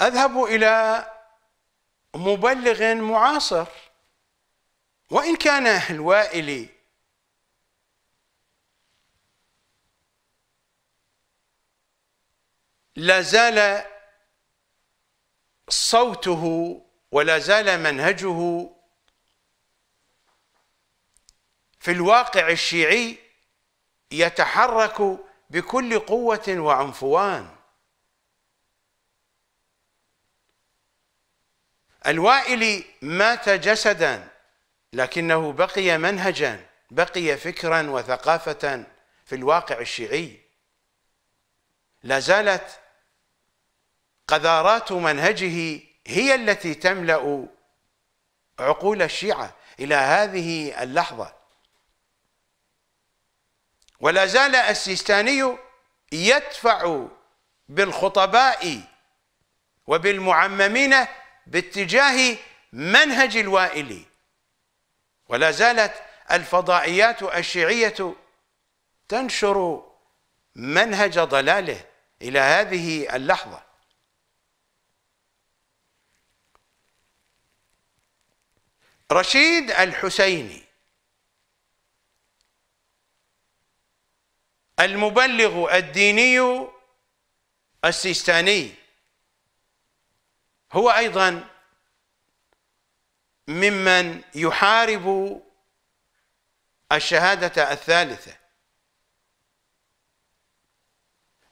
أذهب إلى مبلغ معاصر وإن كان الوائلي لا زال صوته ولا زال منهجه في الواقع الشيعي يتحرك بكل قوة وعنفوان الوائلي مات جسدا لكنه بقي منهجا بقي فكرا وثقافة في الواقع الشيعي لا زالت قذارات منهجه هي التي تملأ عقول الشيعة إلى هذه اللحظة ولا زال السيستاني يدفع بالخطباء وبالمعممين باتجاه منهج الوائلي ولا زالت الفضائيات الشيعية تنشر منهج ضلاله إلى هذه اللحظة رشيد الحسيني المبلغ الديني السيستاني هو ايضا ممن يحارب الشهاده الثالثه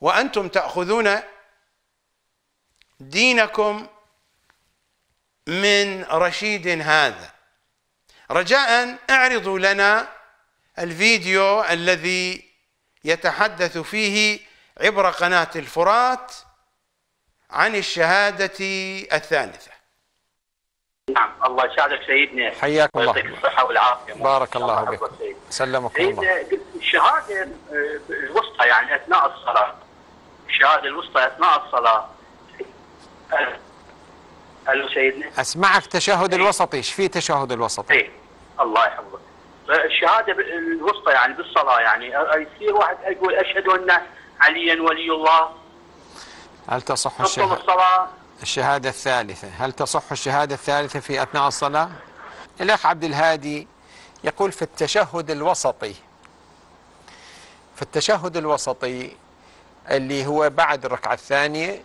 وانتم تاخذون دينكم من رشيد هذا رجاء اعرضوا لنا الفيديو الذي يتحدث فيه عبر قناه الفرات عن الشهادة الثالثة نعم الله يساعدك سيدنا حياك الله يعطيك الصحة والعافية بارك الله بك سلمك الله الشهادة آه، الوسطى يعني أثناء الصلاة الشهادة الوسطى أثناء الصلاة أه، ألو سيدنا أسمعك تشهد إيه؟ الوسطي إيش في تشهد الوسطي؟ إيه الله يحفظك الشهادة الوسطى يعني بالصلاة يعني يصير واحد يقول أشهد أن عليا ولي الله هل تصح الشهادة الشهادة الثالثة هل تصح الشهادة الثالثة في أثناء الصلاة الأخ عبد الهادي يقول في التشهد الوسطي في التشهد الوسطي اللي هو بعد الركعة الثانية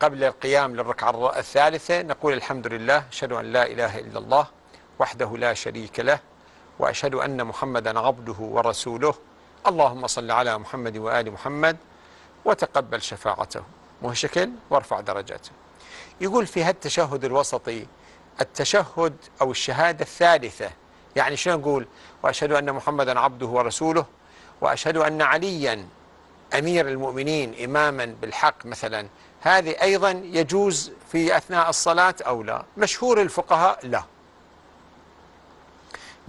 قبل القيام للركعة الثالثة نقول الحمد لله أشهد أن لا إله إلا الله وحده لا شريك له وأشهد أن محمدا عبده ورسوله اللهم صل على محمد وآل محمد وتقبل شفاعته مهشكل وارفع درجاته يقول في هالتشهد الوسطي التشهد أو الشهادة الثالثة يعني شنو نقول وأشهد أن محمدا عبده ورسوله وأشهد أن عليا أمير المؤمنين إماما بالحق مثلا هذه أيضا يجوز في أثناء الصلاة أو لا مشهور الفقهاء لا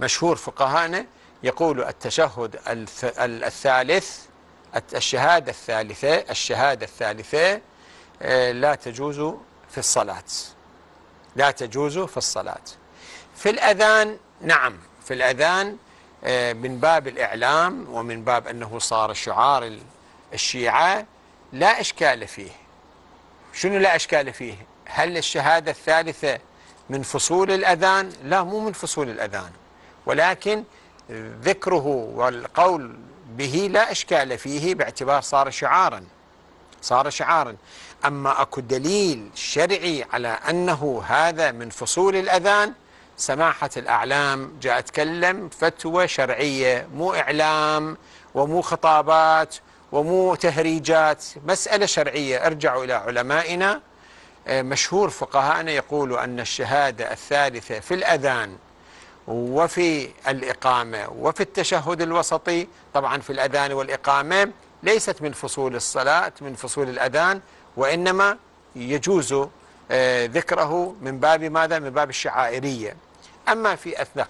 مشهور فقهانا يقول التشهد الثالث الشهادة الثالثة الشهادة الثالثة آه، لا تجوز في الصلاة لا تجوز في الصلاة في الأذان نعم في الأذان آه، من باب الإعلام ومن باب أنه صار شعار الشيعة لا إشكال فيه شنو لا إشكال فيه هل الشهادة الثالثة من فصول الأذان لا مو من فصول الأذان ولكن ذكره والقول به لا إشكال فيه باعتبار صار شعارا صار شعارا أما أكو دليل شرعي على أنه هذا من فصول الأذان سماحة الأعلام جاء أتكلم فتوى شرعية مو إعلام ومو خطابات ومو تهريجات مسألة شرعية ارجعوا إلى علمائنا آه، مشهور فقهاءنا يقولوا أن الشهادة الثالثة في الأذان وفي الإقامة وفي التشهد الوسطي طبعا في الأذان والإقامة ليست من فصول الصلاة من فصول الأذان وإنما يجوز آه، ذكره من باب ماذا من باب الشعائرية أما في أثناء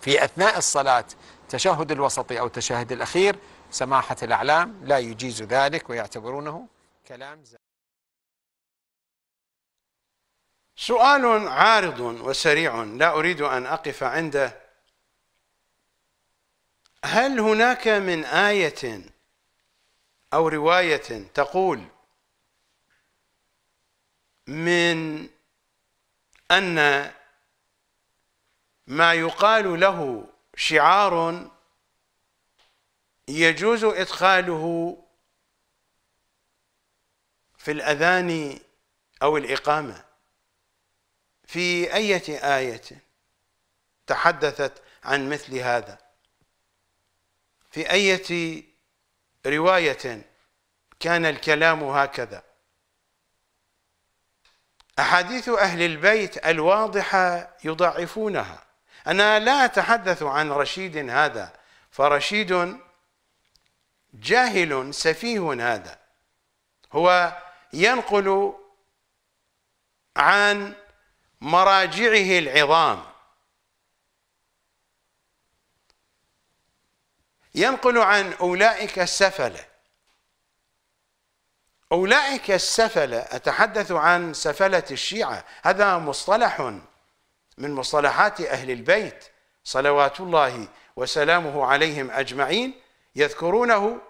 في أثناء الصلاة تشهد الوسطي أو التشهد الأخير سماحة الأعلام لا يجيز ذلك ويعتبرونه كلام زي سؤال عارض وسريع لا اريد ان اقف عنده هل هناك من ايه او روايه تقول من ان ما يقال له شعار يجوز ادخاله في الاذان او الاقامه في أي آية تحدثت عن مثل هذا في أي رواية كان الكلام هكذا أحاديث أهل البيت الواضحة يضعفونها أنا لا أتحدث عن رشيد هذا فرشيد جاهل سفيه هذا هو ينقل عن مراجعه العظام ينقل عن أولئك السفلة أولئك السفلة أتحدث عن سفلة الشيعة هذا مصطلح من مصطلحات أهل البيت صلوات الله وسلامه عليهم أجمعين يذكرونه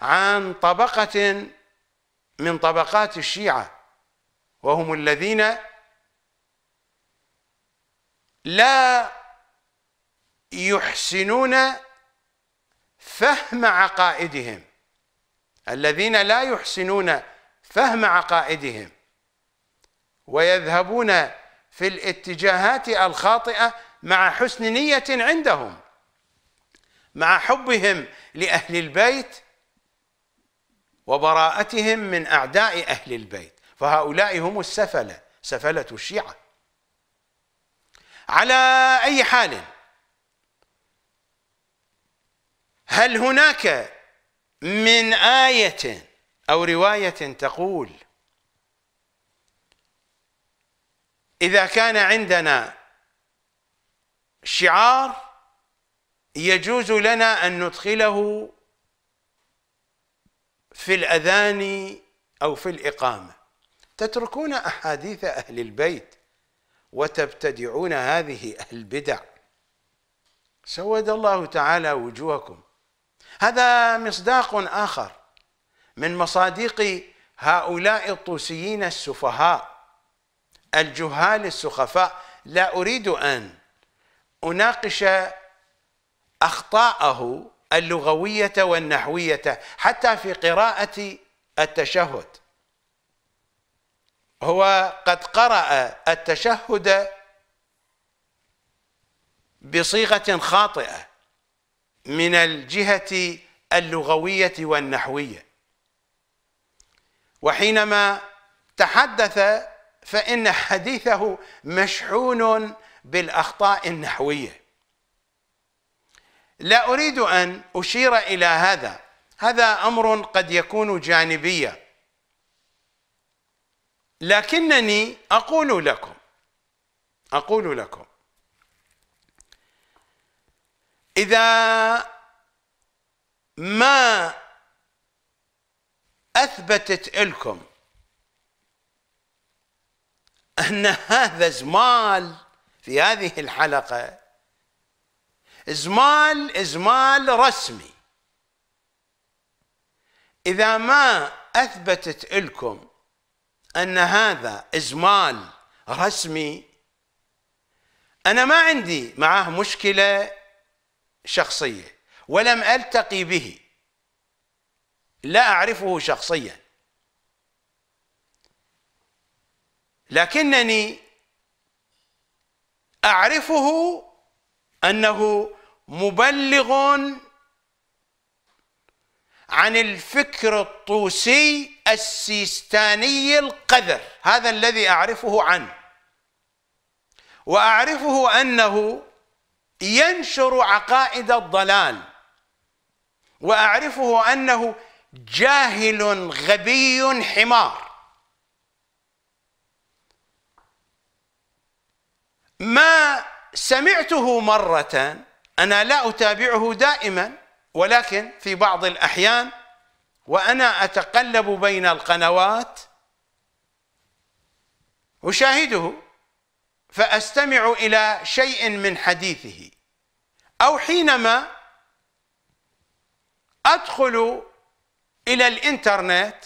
عن طبقة من طبقات الشيعة وهم الذين لا يحسنون فهم عقائدهم الذين لا يحسنون فهم عقائدهم ويذهبون في الاتجاهات الخاطئة مع حسن نية عندهم مع حبهم لأهل البيت وبراءتهم من أعداء أهل البيت فهؤلاء هم السفلة سفلة الشيعة على أي حال هل هناك من آية أو رواية تقول إذا كان عندنا شعار يجوز لنا أن ندخله في الأذان أو في الإقامة تتركون أحاديث أهل البيت وتبتدعون هذه البدع سود الله تعالى وجوهكم هذا مصداق آخر من مصادق هؤلاء الطوسيين السفهاء الجهال السخفاء لا أريد أن أناقش أخطاءه اللغوية والنحوية حتى في قراءة التشهد هو قد قرأ التشهد بصيغة خاطئة من الجهة اللغوية والنحوية وحينما تحدث فإن حديثه مشحون بالأخطاء النحوية لا أريد أن أشير إلى هذا هذا أمر قد يكون جانبيا لكنني أقول لكم أقول لكم إذا ما أثبتت لكم أن هذا زمال في هذه الحلقة زمال زمال رسمي إذا ما أثبتت لكم أن هذا ازمال رسمي أنا ما عندي معاه مشكلة شخصية ولم ألتقي به لا أعرفه شخصيا لكنني أعرفه أنه مبلغ عن الفكر الطوسي السيستاني القذر هذا الذي أعرفه عنه وأعرفه أنه ينشر عقائد الضلال وأعرفه أنه جاهل غبي حمار ما سمعته مرة أنا لا أتابعه دائما ولكن في بعض الأحيان وأنا أتقلب بين القنوات أشاهده فأستمع إلى شيء من حديثه أو حينما أدخل إلى الإنترنت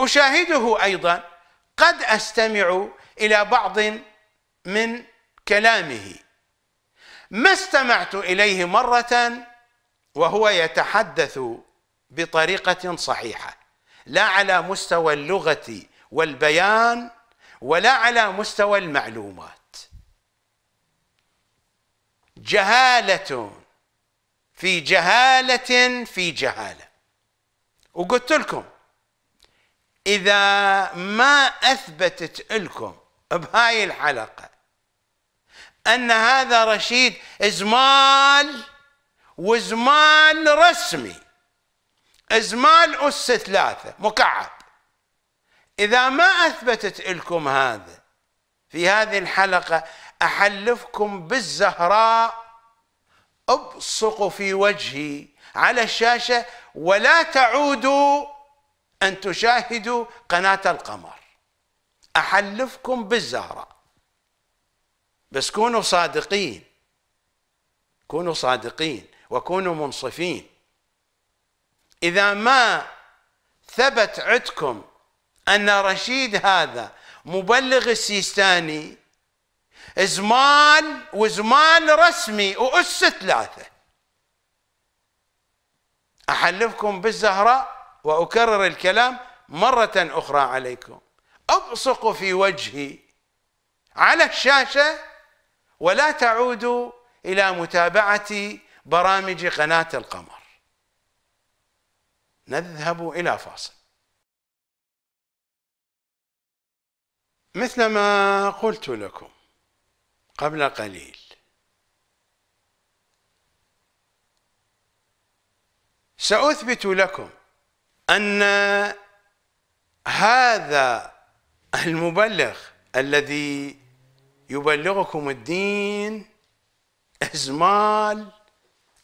أشاهده أيضا قد أستمع إلى بعض من كلامه ما استمعت إليه مرة وهو يتحدث بطريقة صحيحة لا على مستوى اللغة والبيان ولا على مستوى المعلومات جهالة في جهالة في جهالة وقلت لكم إذا ما أثبتت لكم بهاي الحلقة أن هذا رشيد إزمال وإزمال رسمي ازمال اس ثلاثة مكعب اذا ما اثبتت لكم هذا في هذه الحلقة احلفكم بالزهراء ابصق في وجهي على الشاشة ولا تعودوا ان تشاهدوا قناة القمر احلفكم بالزهراء بس كونوا صادقين كونوا صادقين وكونوا منصفين إذا ما ثبت عندكم أن رشيد هذا مبلغ السيستاني زمان وزمال رسمي وأس ثلاثة أحلفكم بالزهراء وأكرر الكلام مرة أخرى عليكم أبصق في وجهي على الشاشة ولا تعودوا إلى متابعة برامج قناة القمر نذهب إلى فاصل مثلما قلت لكم قبل قليل سأثبت لكم أن هذا المبلغ الذي يبلغكم الدين إزمال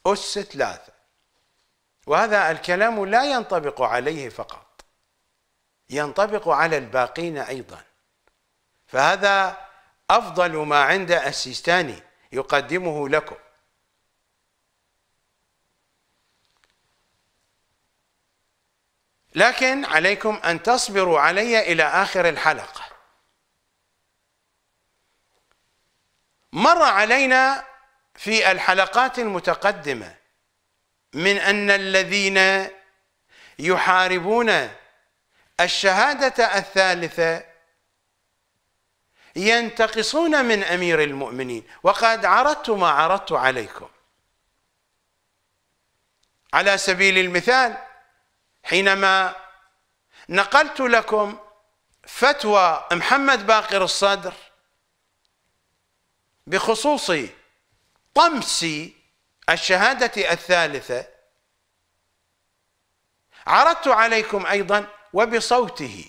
أس ثلاثة وهذا الكلام لا ينطبق عليه فقط ينطبق على الباقين أيضا فهذا أفضل ما عند السيستاني يقدمه لكم لكن عليكم أن تصبروا علي إلى آخر الحلقة مر علينا في الحلقات المتقدمة من أن الذين يحاربون الشهادة الثالثة ينتقصون من أمير المؤمنين وقد عرضت ما عرضت عليكم على سبيل المثال حينما نقلت لكم فتوى محمد باقر الصدر بخصوص طمسي الشهادة الثالثة عرضت عليكم أيضا وبصوته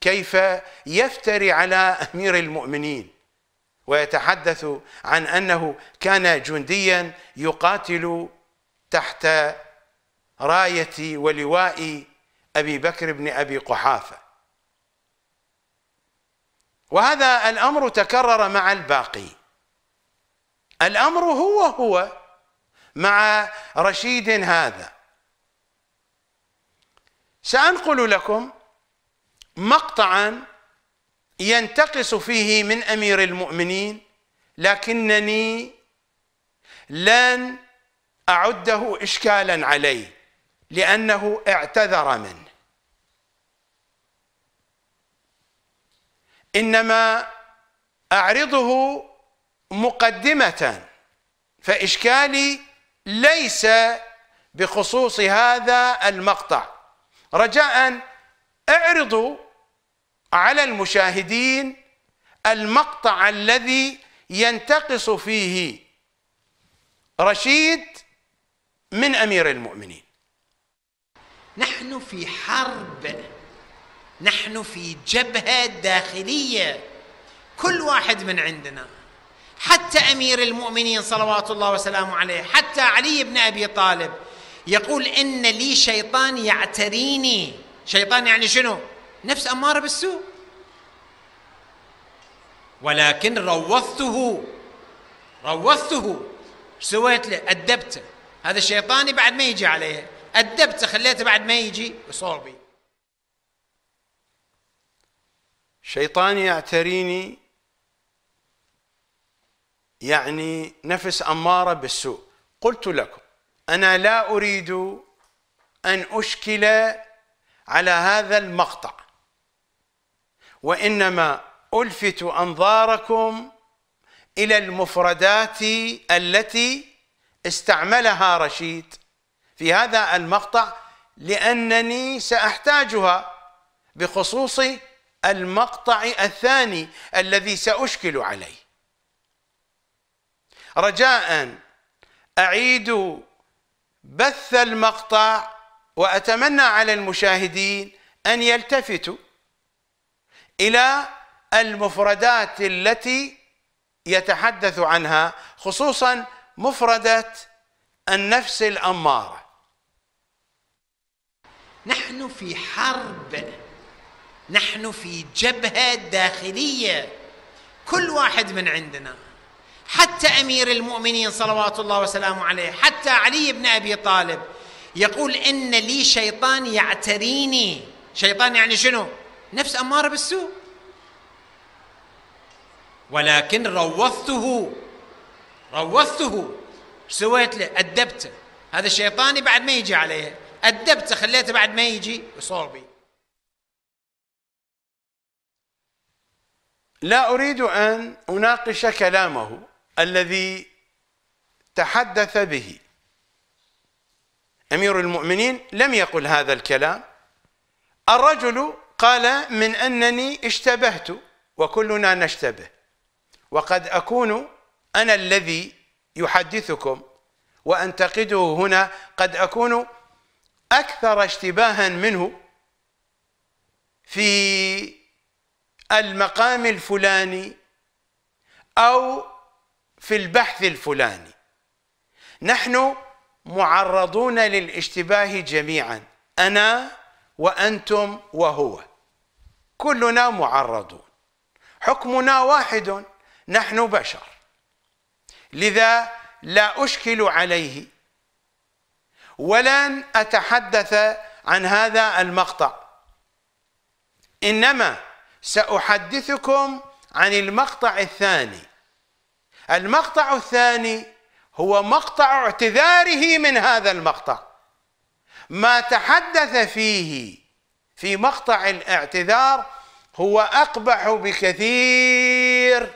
كيف يفتري على أمير المؤمنين ويتحدث عن أنه كان جنديا يقاتل تحت راية ولواء أبي بكر بن أبي قحافة وهذا الأمر تكرر مع الباقي الأمر هو هو مع رشيد هذا سأنقل لكم مقطعا ينتقص فيه من أمير المؤمنين لكنني لن أعده إشكالا عليه لأنه اعتذر منه إنما أعرضه مقدمة فإشكالي ليس بخصوص هذا المقطع رجاء اعرضوا على المشاهدين المقطع الذي ينتقص فيه رشيد من امير المؤمنين نحن في حرب نحن في جبهه داخليه كل واحد من عندنا حتى امير المؤمنين صلوات الله وسلامه عليه حتى علي بن ابي طالب يقول ان لي شيطان يعتريني شيطان يعني شنو نفس اماره بالسوء ولكن روضته روضته سويت له ادبته هذا شيطاني بعد ما يجي عليه ادبته خليته بعد ما يجي يصور بي شيطاني يعتريني يعني نفس اماره بالسوء قلت لكم انا لا اريد ان اشكل على هذا المقطع وانما الفت انظاركم الى المفردات التي استعملها رشيد في هذا المقطع لانني ساحتاجها بخصوص المقطع الثاني الذي ساشكل عليه رجاء أعيدوا بث المقطع وأتمنى على المشاهدين أن يلتفتوا إلى المفردات التي يتحدث عنها خصوصا مفردة النفس الأمارة نحن في حرب نحن في جبهة داخلية كل واحد من عندنا حتى امير المؤمنين صلوات الله وسلامه عليه حتى علي بن ابي طالب يقول ان لي شيطان يعتريني شيطان يعني شنو نفس اماره بالسوء ولكن روضته روضته سويت له ادبته هذا شيطاني بعد ما يجي عليه ادبته خليته بعد ما يجي يصور بي لا اريد ان اناقش كلامه الذي تحدث به امير المؤمنين لم يقل هذا الكلام الرجل قال من انني اشتبهت وكلنا نشتبه وقد اكون انا الذي يحدثكم وانتقده هنا قد اكون اكثر اشتباها منه في المقام الفلاني او في البحث الفلاني نحن معرضون للاشتباه جميعا انا وانتم وهو كلنا معرضون حكمنا واحد نحن بشر لذا لا اشكل عليه ولن اتحدث عن هذا المقطع انما ساحدثكم عن المقطع الثاني المقطع الثاني هو مقطع اعتذاره من هذا المقطع ما تحدث فيه في مقطع الاعتذار هو اقبح بكثير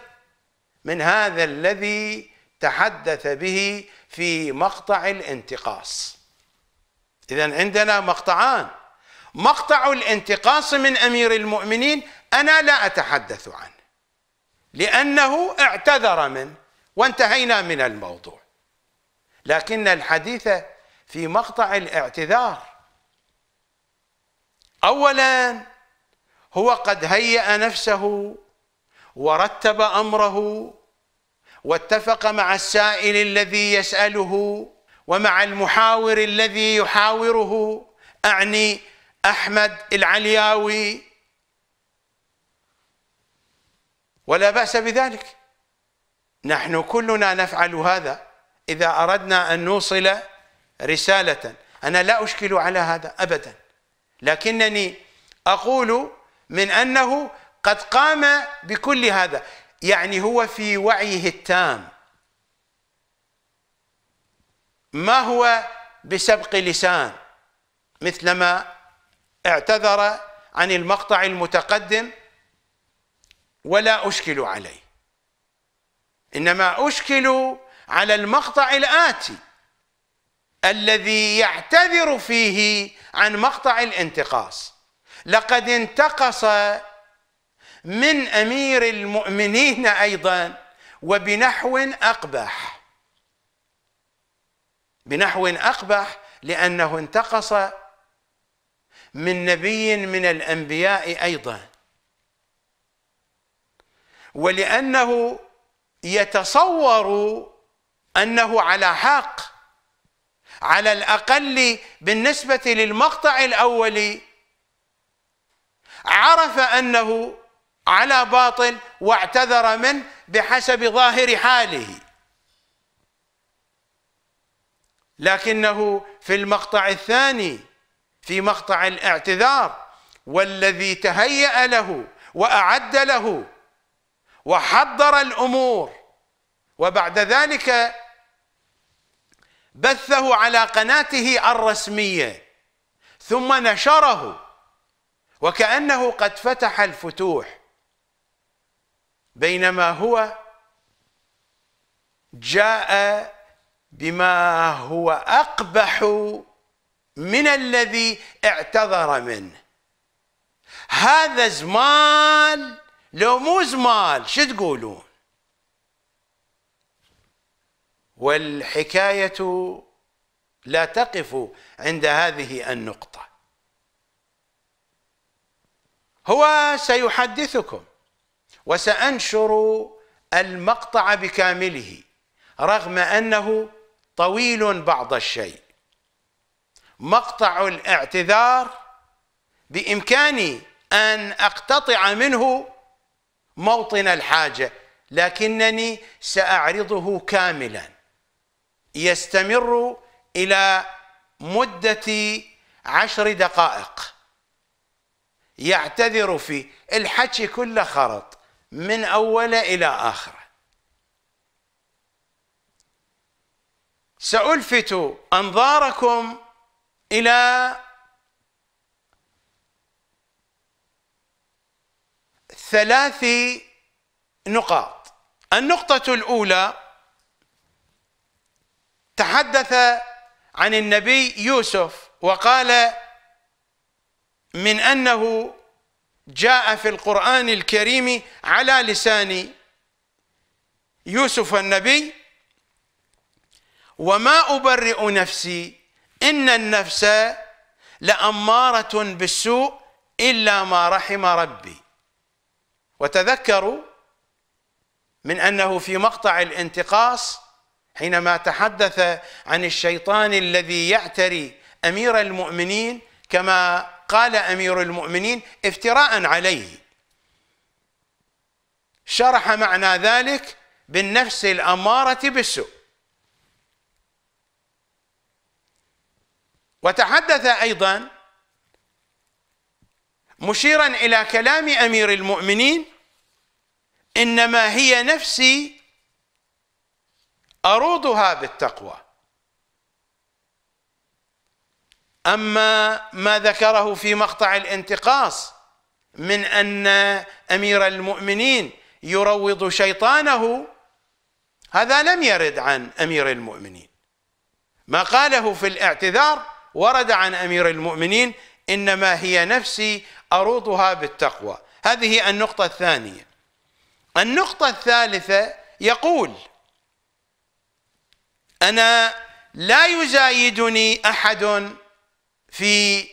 من هذا الذي تحدث به في مقطع الانتقاص اذا عندنا مقطعان مقطع الانتقاص من امير المؤمنين انا لا اتحدث عنه لانه اعتذر منه وانتهينا من الموضوع لكن الحديث في مقطع الاعتذار اولا هو قد هيأ نفسه ورتب امره واتفق مع السائل الذي يسأله ومع المحاور الذي يحاوره أعني أحمد العلياوي ولا بأس بذلك نحن كلنا نفعل هذا إذا أردنا أن نوصل رسالة أنا لا أشكل على هذا أبدا لكنني أقول من أنه قد قام بكل هذا يعني هو في وعيه التام ما هو بسبق لسان مثلما اعتذر عن المقطع المتقدم ولا أشكل عليه انما أشكل على المقطع الاتي الذي يعتذر فيه عن مقطع الانتقاص لقد انتقص من امير المؤمنين ايضا وبنحو اقبح بنحو اقبح لانه انتقص من نبي من الانبياء ايضا ولانه يتصور انه على حق على الاقل بالنسبه للمقطع الاول عرف انه على باطل واعتذر منه بحسب ظاهر حاله لكنه في المقطع الثاني في مقطع الاعتذار والذي تهيأ له وأعد له وحضر الامور وبعد ذلك بثه على قناته الرسميه ثم نشره وكانه قد فتح الفتوح بينما هو جاء بما هو اقبح من الذي اعتذر منه هذا زمان لو مو زمال شو تقولون والحكاية لا تقف عند هذه النقطة هو سيحدثكم وسأنشر المقطع بكامله رغم أنه طويل بعض الشيء مقطع الاعتذار بإمكاني أن أقتطع منه موطن الحاجة لكنني سأعرضه كاملا يستمر إلى مدة عشر دقائق يعتذر فيه الحكي كله خرط من أوله إلى آخره سألفت أنظاركم إلى ثلاث نقاط النقطة الأولى تحدث عن النبي يوسف وقال من أنه جاء في القرآن الكريم على لسان يوسف النبي وما أبرئ نفسي إن النفس لأمارة بالسوء إلا ما رحم ربي وتذكروا من انه في مقطع الانتقاص حينما تحدث عن الشيطان الذي يعتري امير المؤمنين كما قال امير المؤمنين افتراء عليه شرح معنى ذلك بالنفس الاماره بالسوء وتحدث ايضا مشيرا إلى كلام أمير المؤمنين إنما هي نفسي أروضها بالتقوى أما ما ذكره في مقطع الانتقاص من أن أمير المؤمنين يروض شيطانه هذا لم يرد عن أمير المؤمنين ما قاله في الاعتذار ورد عن أمير المؤمنين إنما هي نفسي أروضها بالتقوى هذه النقطة الثانية النقطة الثالثة يقول أنا لا يزايدني أحد في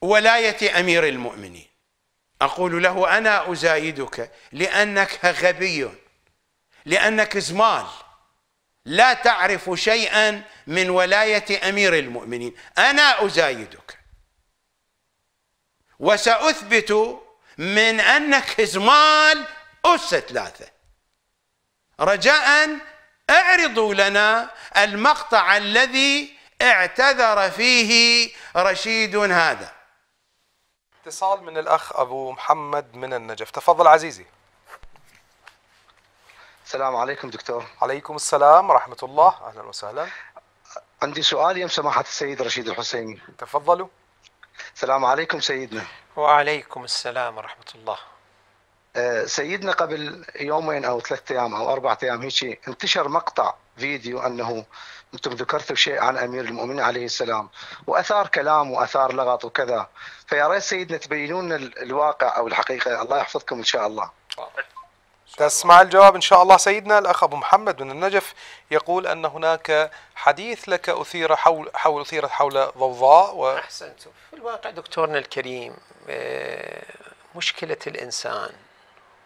ولاية أمير المؤمنين أقول له أنا أزايدك لأنك غبي لأنك زمال لا تعرف شيئا من ولاية أمير المؤمنين أنا أزايدك وسأثبت من أنك إزمال أس ثلاثة رجاء اعرضوا لنا المقطع الذي اعتذر فيه رشيد هذا اتصال من الأخ أبو محمد من النجف تفضل عزيزي السلام عليكم دكتور عليكم السلام ورحمة الله أهلا وسهلا عندي سؤال يم سماحة السيد رشيد الحسيني تفضلوا السلام عليكم سيدنا وعليكم السلام ورحمة الله آه، سيدنا قبل يومين أو ثلاثة أيام أو أربعة أيام هيك انتشر مقطع فيديو أنه أنتم ذكرتوا شيء عن أمير المؤمنين عليه السلام وأثار كلام وأثار لغط وكذا فيا ريت سيدنا تبينون الواقع أو الحقيقة الله يحفظكم إن شاء الله تسمع الجواب إن شاء الله سيدنا الأخ أبو محمد من النجف يقول أن هناك حديث لك أثير حول حول أثيرت حول ضوضاء و... أحسنت في الواقع دكتورنا الكريم آه، مشكلة الإنسان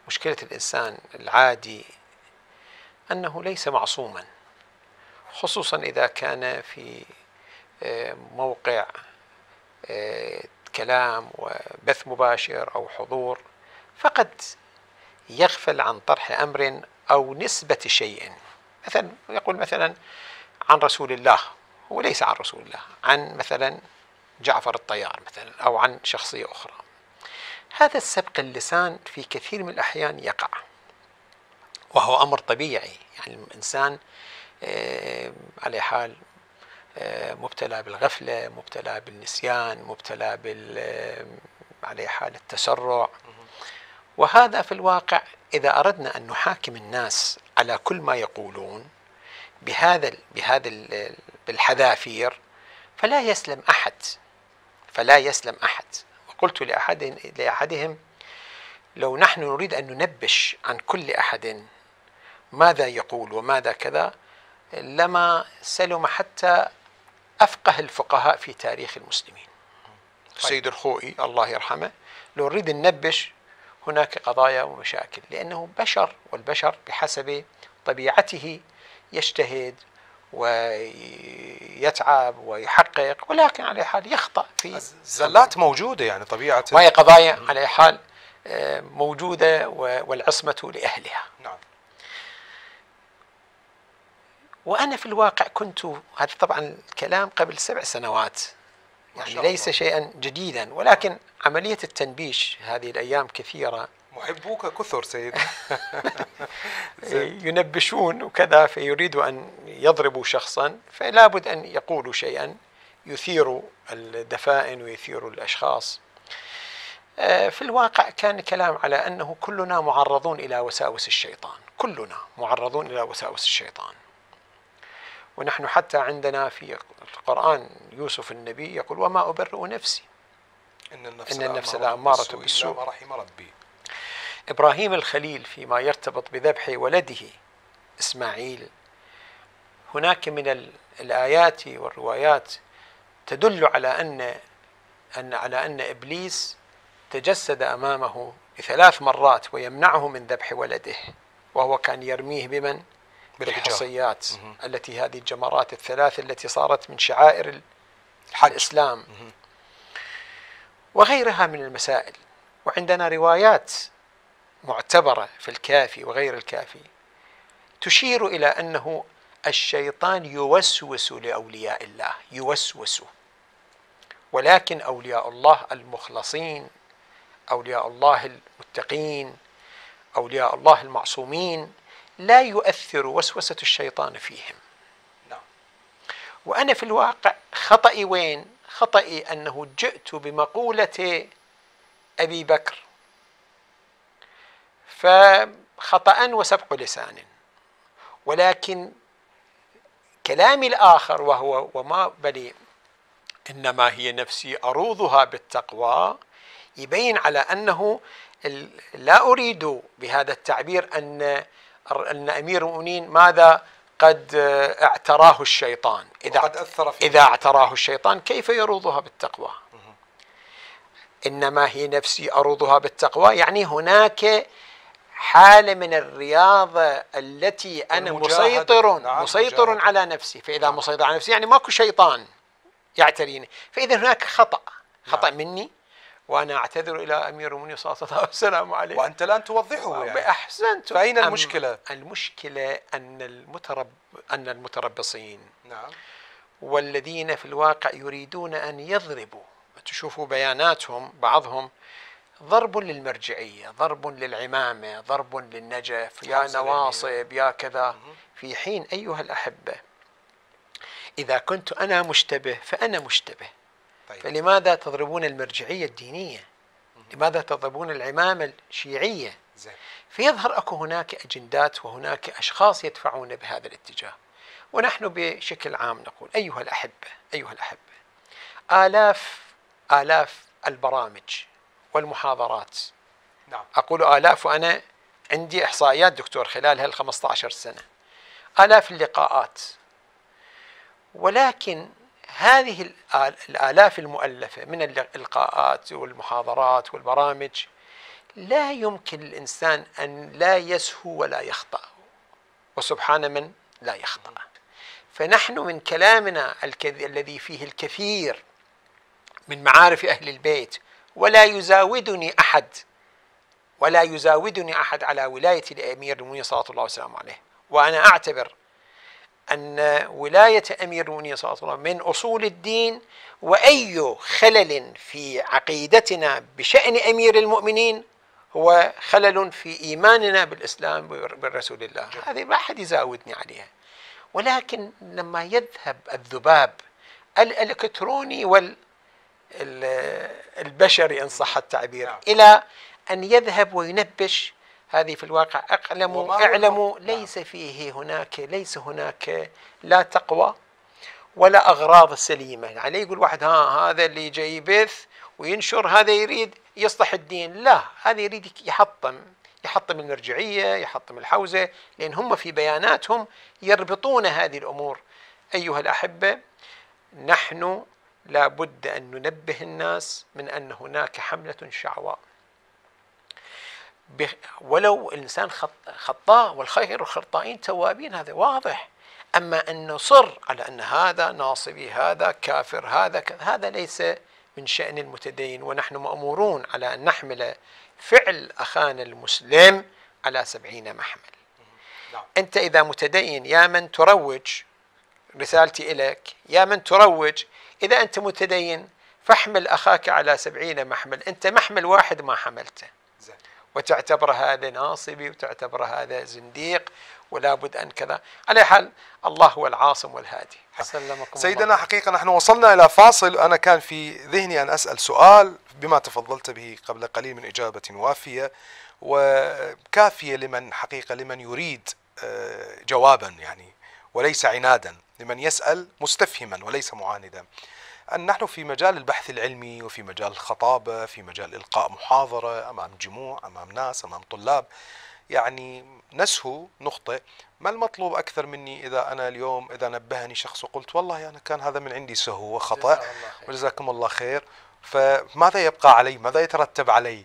مشكلة الإنسان العادي أنه ليس معصوما خصوصا إذا كان في آه، موقع آه، كلام وبث مباشر أو حضور فقد يغفل عن طرح أمر أو نسبة شيء مثلا يقول مثلا عن رسول الله هو ليس عن رسول الله عن مثلا جعفر الطيار مثلا أو عن شخصية أخرى هذا السبق اللسان في كثير من الأحيان يقع وهو أمر طبيعي يعني الإنسان آه، على حال آه، مبتلى بالغفلة مبتلى بالنسيان مبتلى بال آه، على حال التسرع وهذا في الواقع إذا أردنا أن نحاكم الناس على كل ما يقولون بهذا بهذا بالحذافير فلا يسلم أحد فلا يسلم أحد وقلت لأحد لأحدهم لو نحن نريد أن ننبش عن كل أحد ماذا يقول وماذا كذا لما سلم حتى أفقه الفقهاء في تاريخ المسلمين طيب. سيد الخوئي الله يرحمه لو نريد ننبش هناك قضايا ومشاكل لأنه بشر والبشر بحسب طبيعته يجتهد ويتعب ويحقق ولكن على حال يخطأ في زلات موجودة يعني طبيعة وهي قضايا على حال آه، موجودة والعصمة لأهلها نعم وأنا في الواقع كنت هذا طبعا الكلام قبل سبع سنوات يعني ليس شيئا جديدا ولكن عملية التنبيش هذه الأيام كثيرة محبوك كثر سيد ينبشون وكذا فيريدوا أن يضربوا شخصا فلا بد أن يقولوا شيئا يثير الدفائن ويثير الأشخاص آه، في الواقع كان الكلام على أنه كلنا معرضون إلى وساوس الشيطان كلنا معرضون إلى وساوس الشيطان ونحن حتى عندنا في القرآن يوسف النبي يقول وما أبرئ نفسي إن النفس, إن النفس لأمارة بالسوء إلا ما رحم ربي إبراهيم الخليل فيما يرتبط بذبح ولده إسماعيل هناك من الآيات والروايات تدل على أن أن على أن إبليس تجسد أمامه بثلاث مرات ويمنعه من ذبح ولده وهو كان يرميه بمن؟ بالحصيات التي هذه الجمرات الثلاث التي صارت من شعائر الحج. الإسلام وغيرها من المسائل وعندنا روايات معتبرة في الكافي وغير الكافي تشير إلى أنه الشيطان يوسوس لأولياء الله يوسوس ولكن أولياء الله المخلصين أولياء الله المتقين أولياء الله المعصومين لا يؤثر وسوسة الشيطان فيهم نعم. وأنا في الواقع خطأي وين خطئي أنه جئت بمقولة أبي بكر فخطأ وسبق لسان ولكن كلامي الآخر وهو وما بلي إنما هي نفسي أروضها بالتقوى يبين على أنه لا أريد بهذا التعبير أن أن أمير المؤمنين ماذا قد اعتراه الشيطان إذا قد أثر فيه. إذا اعتراه الشيطان كيف يروضها بالتقوى إنما هي نفسي أروضها بالتقوى يعني هناك حالة من الرياضة التي أنا مسيطر نعم، مسيطر على نفسي فإذا مسيطر على نفسي يعني ماكو شيطان يعتريني فإذا هناك خطأ خطأ نعم. مني وانا اعتذر الى امير المؤمنين صلى الله عليه وسلم عليه وانت الان توضحه يعني احسنت فاين المشكله؟ المشكله ان المترب ان المتربصين نعم والذين في الواقع يريدون ان يضربوا تشوفوا بياناتهم بعضهم ضرب للمرجعية ضرب للعمامة ضرب للنجف يا نواصب يا كذا في حين أيها الأحبة إذا كنت أنا مشتبه فأنا مشتبه طيب. فلماذا تضربون المرجعية الدينية لماذا تضربون العمامة الشيعية زين. فيظهر أكو هناك أجندات وهناك أشخاص يدفعون بهذا الاتجاه ونحن بشكل عام نقول أيها الأحبة أيها الأحبة آلاف آلاف البرامج والمحاضرات نعم. أقول آلاف وأنا عندي إحصائيات دكتور خلال هال 15 سنة آلاف اللقاءات ولكن هذه الآلاف المؤلفة من الإلقاءات والمحاضرات والبرامج لا يمكن الإنسان أن لا يسهو ولا يخطأ وسبحان من لا يخطأ فنحن من كلامنا الذي فيه الكثير من معارف أهل البيت ولا يزاودني أحد ولا يزاودني أحد على ولاية الأمير المؤمنين صلى الله عليه وسلم عليه وأنا أعتبر أن ولاية أمير المؤمنين صلى الله عليه وسلم من أصول الدين وأي خلل في عقيدتنا بشأن أمير المؤمنين هو خلل في إيماننا بالإسلام بالرسول الله هذه ما أحد يزاودني عليها ولكن لما يذهب الذباب الإلكتروني وال البشري إن صح التعبير نعم. إلى أن يذهب وينبش هذه في الواقع اعلموا اعلموا نعم. ليس فيه هناك ليس هناك لا تقوى ولا أغراض سليمة يعني يقول واحد ها هذا اللي جاي يبث وينشر هذا يريد يصلح الدين لا هذا يريد يحطم يحطم المرجعية يحطم الحوزة لأن هم في بياناتهم يربطون هذه الأمور أيها الأحبة نحن لابد أن ننبه الناس من أن هناك حملة شعواء ولو الإنسان خطاء والخير الخرطائين توابين هذا واضح أما أن نصر على أن هذا ناصبي هذا كافر هذا هذا ليس من شأن المتدين ونحن مأمورون على أن نحمل فعل أخانا المسلم على سبعين محمل نعم. أنت إذا متدين يا من تروج رسالتي إليك يا من تروج إذا أنت متدين فاحمل أخاك على سبعين محمل أنت محمل واحد ما حملته وتعتبر هذا ناصبي وتعتبر هذا زنديق ولا بد أن كذا على حال الله هو العاصم والهادي سيدنا الله. حقيقة نحن وصلنا إلى فاصل أنا كان في ذهني أن أسأل سؤال بما تفضلت به قبل قليل من إجابة وافية وكافية لمن حقيقة لمن يريد آه، جوابا يعني وليس عنادا لمن يسأل مستفهما وليس معاندا أن نحن في مجال البحث العلمي وفي مجال الخطابة في مجال إلقاء محاضرة أمام جموع أمام ناس أمام طلاب يعني نسهو نخطئ ما المطلوب أكثر مني إذا أنا اليوم إذا نبهني شخص وقلت والله أنا كان هذا من عندي سهو وخطأ وجزاكم الله خير فماذا يبقى علي ماذا يترتب علي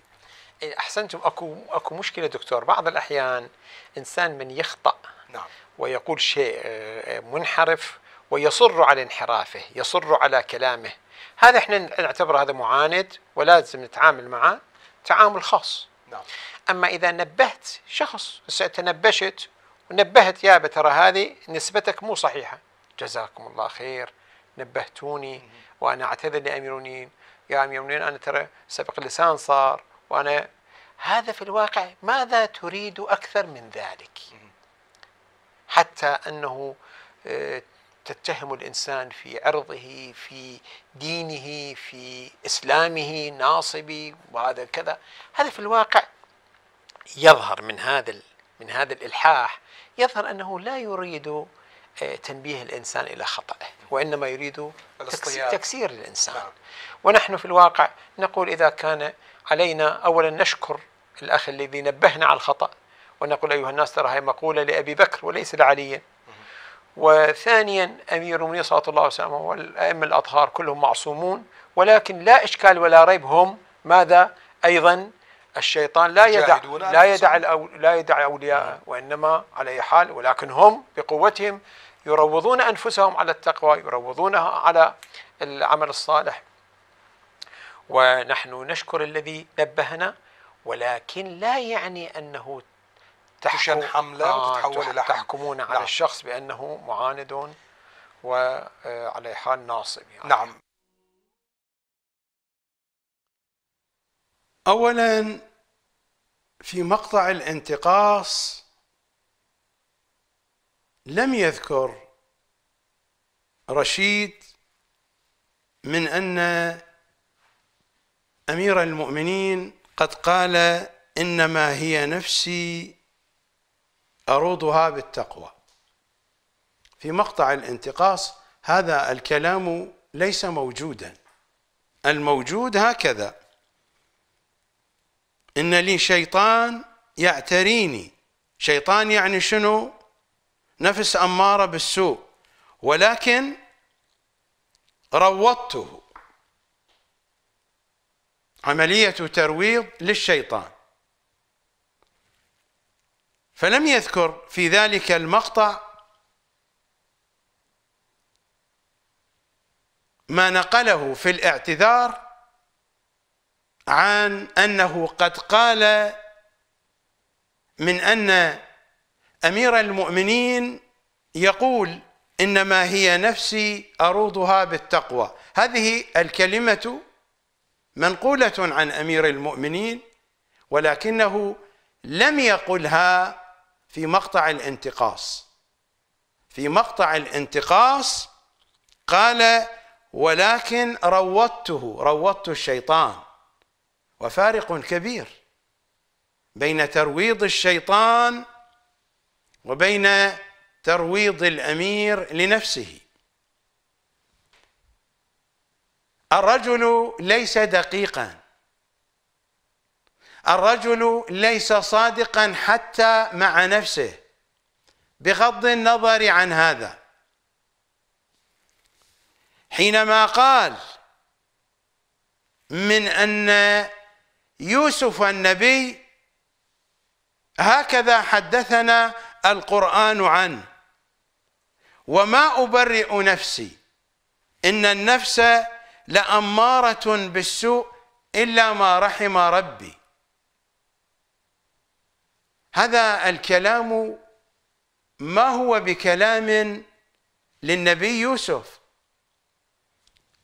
إيه، أحسنتم أكو, أكو مشكلة دكتور بعض الأحيان إنسان من يخطأ نعم. ويقول شيء آه، منحرف ويصر على انحرافه يصر على كلامه هذا احنا نعتبر هذا معاند ولازم نتعامل معه تعامل خاص نعم. اما اذا نبهت شخص تنبشت ونبهت يا ترى هذه نسبتك مو صحيحه جزاكم الله خير نبهتوني وانا اعتذر لامير المؤمنين يا امير المؤمنين انا ترى سبق اللسان صار وانا هذا في الواقع ماذا تريد اكثر من ذلك؟ حتى انه آه، تتهم الانسان في عرضه في دينه في اسلامه ناصبي وهذا كذا هذا في الواقع يظهر من هذا من هذا الالحاح يظهر انه لا يريد آه، تنبيه الانسان الى خطاه وانما يريد تكسير الانسان نعم. ونحن في الواقع نقول اذا كان علينا اولا نشكر الاخ الذي نبهنا على الخطا ونقول ايها الناس ترى هذه مقوله لابي بكر وليس لعلي وثانيا أمير المؤمنين صلى الله عليه وسلم والأئمة الأطهار كلهم معصومون ولكن لا إشكال ولا ريب هم ماذا أيضا الشيطان لا يدع لا يدع لا يدع اولياء نعم. وإنما على أي حال ولكن هم بقوتهم يروضون أنفسهم على التقوى يروضونها على العمل الصالح ونحن نشكر الذي نبهنا ولكن لا يعني أنه تحكم حملة آه وتتحول إلى تحكمون على نعم. الشخص بأنه معاند وعلى آه، حال ناصب يعني. نعم أولا في مقطع الانتقاص لم يذكر رشيد من أن أمير المؤمنين قد قال إنما هي نفسي أروضها بالتقوى في مقطع الانتقاص هذا الكلام ليس موجودا الموجود هكذا إن لي شيطان يعتريني شيطان يعني شنو نفس أمارة بالسوء ولكن روضته عملية ترويض للشيطان فلم يذكر في ذلك المقطع ما نقله في الاعتذار عن انه قد قال من ان امير المؤمنين يقول انما هي نفسي اروضها بالتقوى هذه الكلمه منقوله عن امير المؤمنين ولكنه لم يقلها في مقطع الانتقاص في مقطع الانتقاص قال ولكن روضته روضت الشيطان وفارق كبير بين ترويض الشيطان وبين ترويض الامير لنفسه الرجل ليس دقيقا الرجل ليس صادقا حتى مع نفسه بغض النظر عن هذا حينما قال من ان يوسف النبي هكذا حدثنا القران عنه وما ابرئ نفسي ان النفس لاماره بالسوء الا ما رحم ربي هذا الكلام ما هو بكلام للنبي يوسف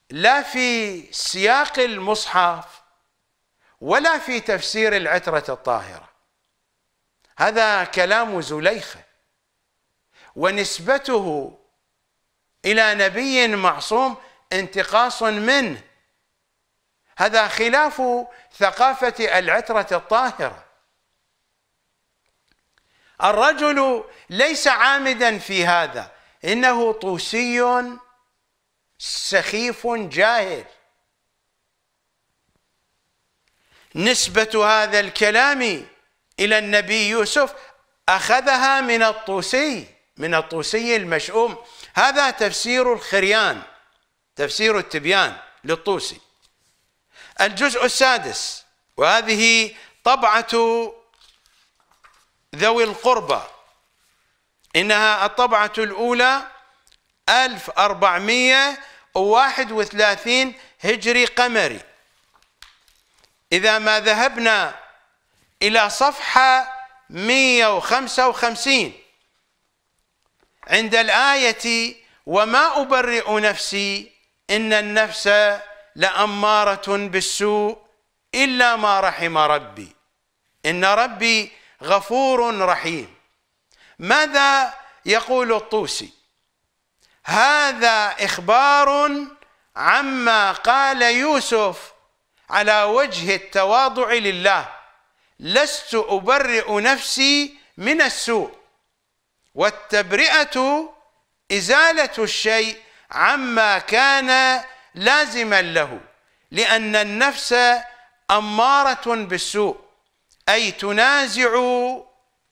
لا في سياق المصحف ولا في تفسير العترة الطاهرة هذا كلام زليخة ونسبته إلى نبي معصوم انتقاص منه هذا خلاف ثقافة العترة الطاهرة الرجل ليس عامدا في هذا انه طوسي سخيف جاهل نسبه هذا الكلام الى النبي يوسف اخذها من الطوسي من الطوسي المشؤوم هذا تفسير الخريان تفسير التبيان للطوسي الجزء السادس وهذه طبعه ذوي القربى إنها الطبعة الأولى 1431 هجري قمري إذا ما ذهبنا إلى صفحة 155 عند الآية وما أبرئ نفسي إن النفس لأمارة بالسوء إلا ما رحم ربي إن ربي غفور رحيم ماذا يقول الطوسي هذا إخبار عما قال يوسف على وجه التواضع لله لست أبرئ نفسي من السوء والتبرئة إزالة الشيء عما كان لازما له لأن النفس أمارة بالسوء أي تنازع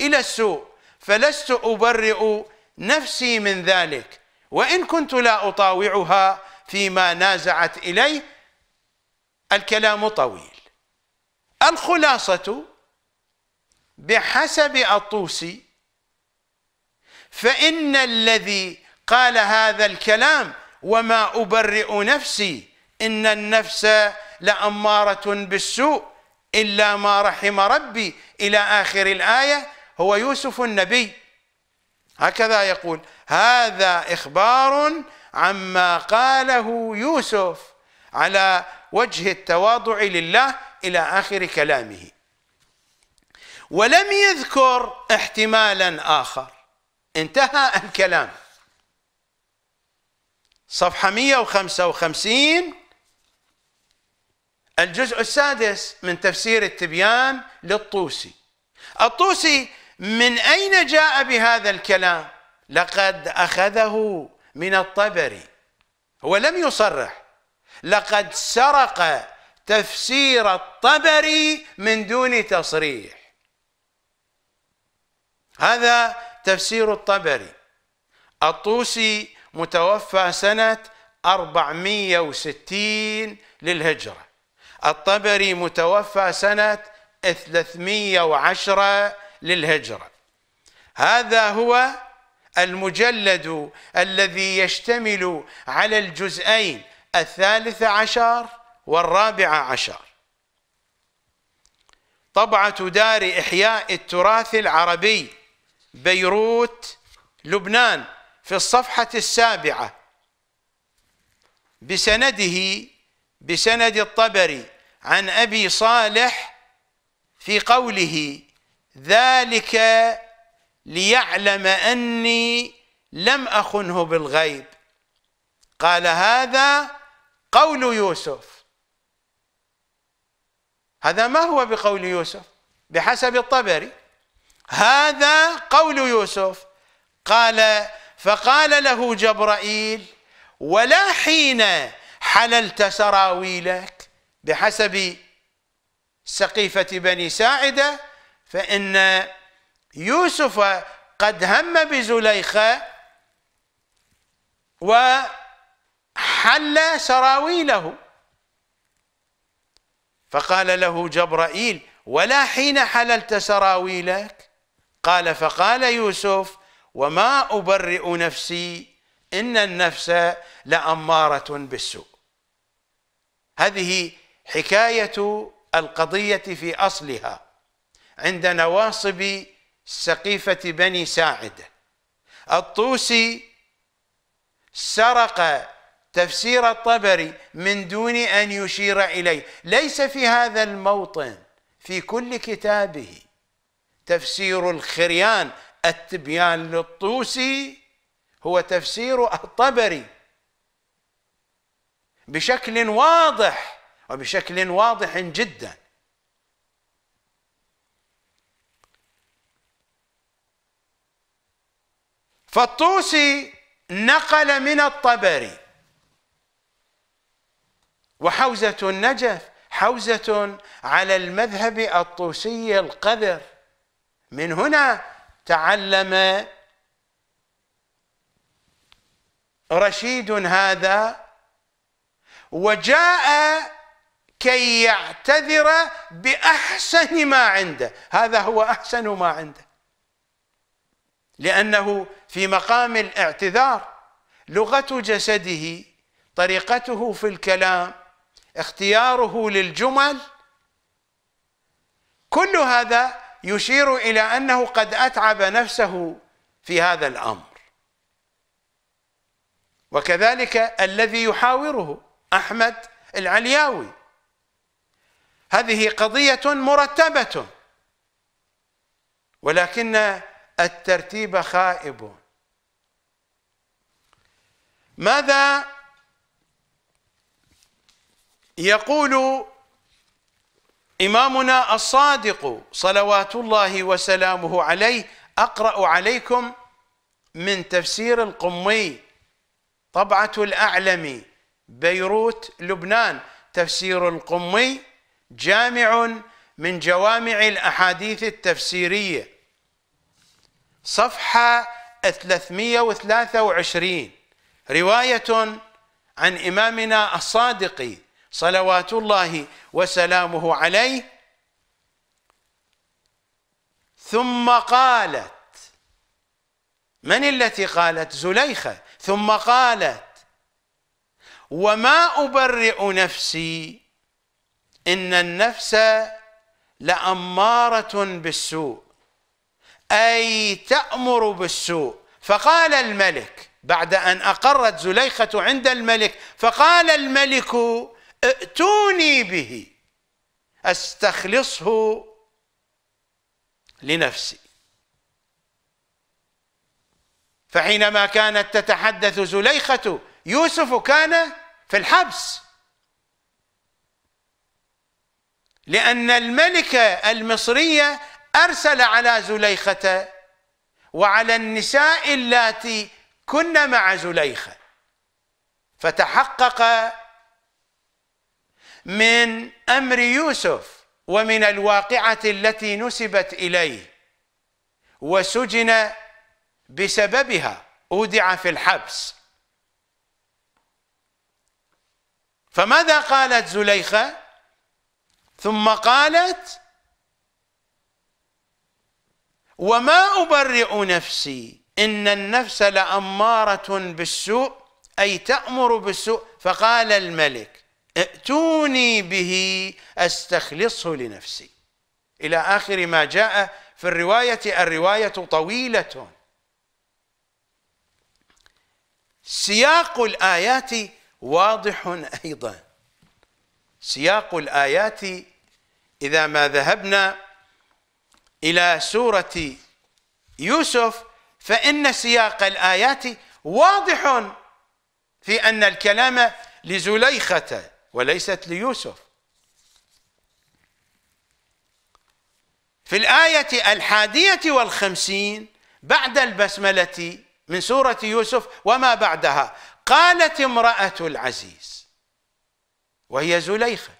إلى السوء فلست أبرئ نفسي من ذلك وإن كنت لا أطاوعها فيما نازعت إليه الكلام طويل الخلاصة بحسب الطوسي فإن الذي قال هذا الكلام وما أبرئ نفسي إن النفس لأمارة بالسوء إلا ما رحم ربي إلى آخر الآية هو يوسف النبي هكذا يقول هذا إخبار عما قاله يوسف على وجه التواضع لله إلى آخر كلامه ولم يذكر احتمالا آخر انتهى الكلام صفحة 155 الجزء السادس من تفسير التبيان للطوسي الطوسي من أين جاء بهذا الكلام لقد أخذه من الطبري هو لم يصرح لقد سرق تفسير الطبري من دون تصريح هذا تفسير الطبري الطوسي متوفى سنة 460 للهجرة الطبري متوفى سنة 310 للهجرة هذا هو المجلد الذي يشتمل على الجزئين الثالث عشر والرابع عشر طبعة دار إحياء التراث العربي بيروت لبنان في الصفحة السابعة بسنده بسند الطبري عن ابي صالح في قوله ذلك ليعلم اني لم اخنه بالغيب قال هذا قول يوسف هذا ما هو بقول يوسف بحسب الطبري هذا قول يوسف قال فقال له جبرائيل ولا حين حللت سراويلك بحسب سقيفة بني ساعدة فإن يوسف قد هم بزليخة وحل سراويله فقال له جبرائيل ولا حين حللت سراويلك قال فقال يوسف وما أبرئ نفسي إن النفس لأمارة بالسوء هذه حكاية القضية في أصلها عند نواصب سقيفة بني ساعدة الطوسي سرق تفسير الطبري من دون أن يشير إليه ليس في هذا الموطن في كل كتابه تفسير الخريان التبيان للطوسي هو تفسير الطبري بشكل واضح وبشكل واضح جدا فالطوسي نقل من الطبري وحوزة النجف حوزة على المذهب الطوسي القذر من هنا تعلم رشيد هذا وجاء كي يعتذر باحسن ما عنده هذا هو احسن ما عنده لانه في مقام الاعتذار لغه جسده طريقته في الكلام اختياره للجمل كل هذا يشير الى انه قد اتعب نفسه في هذا الامر وكذلك الذي يحاوره أحمد العلياوي هذه قضية مرتبة ولكن الترتيب خائب ماذا يقول إمامنا الصادق صلوات الله وسلامه عليه أقرأ عليكم من تفسير القمي طبعة الأعلمي بيروت لبنان تفسير القمي جامع من جوامع الأحاديث التفسيرية صفحة 323 رواية عن إمامنا الصادق صلوات الله وسلامه عليه ثم قالت من التي قالت زليخة ثم قالت وما أبرئ نفسي إن النفس لأمارة بالسوء أي تأمر بالسوء فقال الملك بعد أن أقرت زليخة عند الملك فقال الملك ائتوني به أستخلصه لنفسي فحينما كانت تتحدث زليخة يوسف كان في الحبس لأن الملكة المصرية أرسل على زليخة وعلى النساء اللاتي كن مع زليخة فتحقق من أمر يوسف ومن الواقعة التي نسبت إليه وسجن بسببها أودع في الحبس فماذا قالت زليخة ثم قالت وما أبرئ نفسي إن النفس لأمارة بالسوء أي تأمر بالسوء فقال الملك ائتوني به أستخلصه لنفسي إلى آخر ما جاء في الرواية الرواية طويلة سياق الآيات واضح ايضا سياق الايات اذا ما ذهبنا الى سوره يوسف فان سياق الايات واضح في ان الكلام لزليخه وليست ليوسف في الآية الحادية والخمسين بعد البسملة من سورة يوسف وما بعدها قالت امرأة العزيز وهي زليخة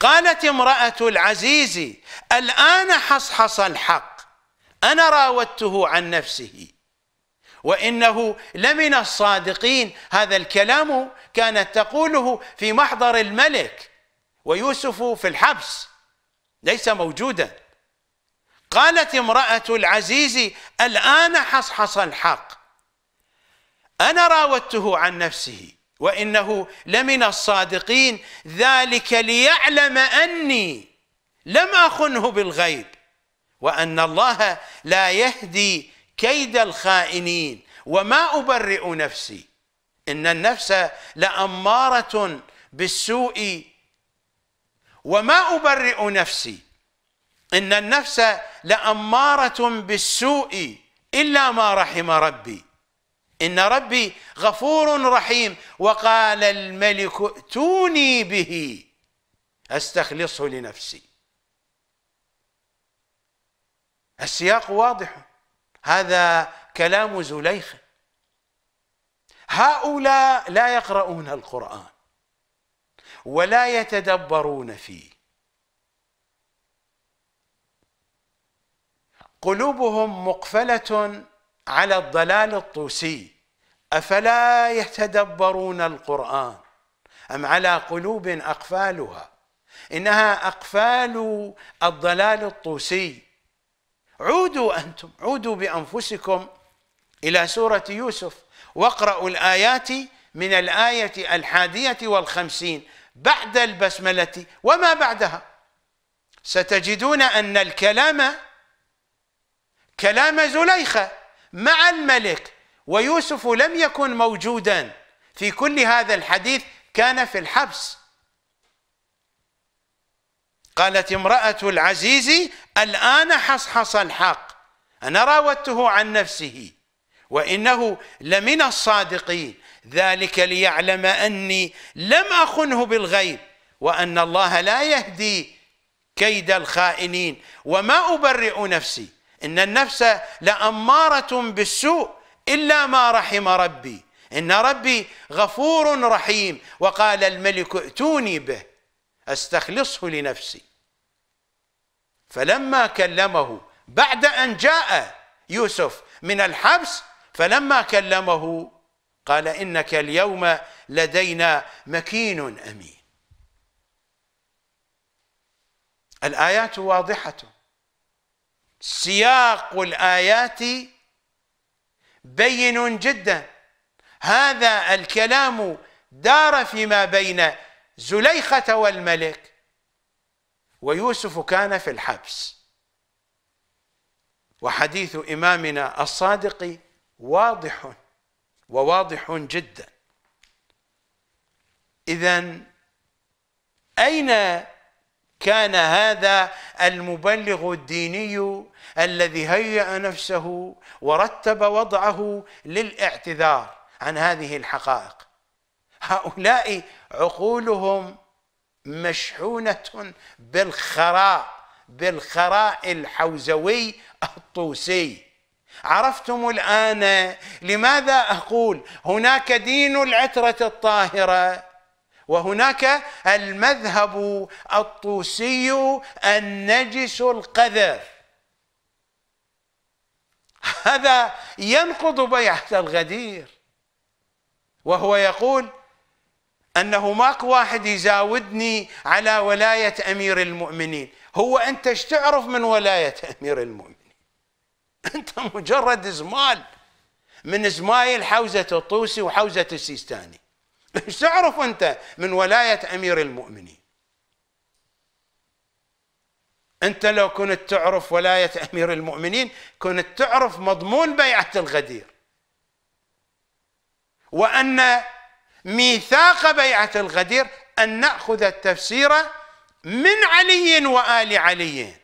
قالت امرأة العزيز الآن حصحص الحق أنا راودته عن نفسه وإنه لمن الصادقين هذا الكلام كانت تقوله في محضر الملك ويوسف في الحبس ليس موجودا قالت امرأة العزيز الآن حصحص الحق أنا راودته عن نفسه وإنه لمن الصادقين ذلك ليعلم أني لم أخنه بالغيب وأن الله لا يهدي كيد الخائنين وما أبرئ نفسي إن النفس لأمارة بالسوء وما أبرئ نفسي إن النفس لأمارة بالسوء إلا ما رحم ربي إن ربي غفور رحيم وقال الملك ائتوني به أستخلصه لنفسي السياق واضح هذا كلام زليخة هؤلاء لا يقرؤون القرآن ولا يتدبرون فيه قلوبهم مقفلة على الضلال الطوسي افلا يتدبرون القران ام على قلوب اقفالها انها اقفال الضلال الطوسي عودوا انتم عودوا بانفسكم الى سوره يوسف واقرأوا الايات من الايه الحاديه والخمسين بعد البسمله وما بعدها ستجدون ان الكلام كلام زليخه مع الملك ويوسف لم يكن موجودا في كل هذا الحديث كان في الحبس قالت امرأة العزيز الآن حصحص الحق أنا راودته عن نفسه وإنه لمن الصادقين ذلك ليعلم أني لم أخنه بالغيب وأن الله لا يهدي كيد الخائنين وما أبرئ نفسي إن النفس لأمارة بالسوء إلا ما رحم ربي إن ربي غفور رحيم وقال الملك ائتوني به أستخلصه لنفسي فلما كلمه بعد أن جاء يوسف من الحبس فلما كلمه قال إنك اليوم لدينا مكين أمين الآيات واضحة سياق الآيات بين جدا هذا الكلام دار فيما بين زليخة والملك ويوسف كان في الحبس وحديث إمامنا الصادق واضح وواضح جدا إذا أين كان هذا المبلغ الديني الذي هيأ نفسه ورتب وضعه للاعتذار عن هذه الحقائق هؤلاء عقولهم مشحونة بالخراء بالخراء الحوزوي الطوسي عرفتم الآن لماذا أقول هناك دين العترة الطاهرة وهناك المذهب الطوسي النجس القذر هذا ينقض بيعة الغدير وهو يقول أنه ماك واحد يزاودني على ولاية أمير المؤمنين هو أنت ايش تعرف من ولاية أمير المؤمنين أنت مجرد زمال من زمايل حوزة الطوسي وحوزة السيستاني ايش تعرف انت من ولايه امير المؤمنين انت لو كنت تعرف ولايه امير المؤمنين كنت تعرف مضمون بيعه الغدير وان ميثاق بيعه الغدير ان ناخذ التفسير من علي وال علي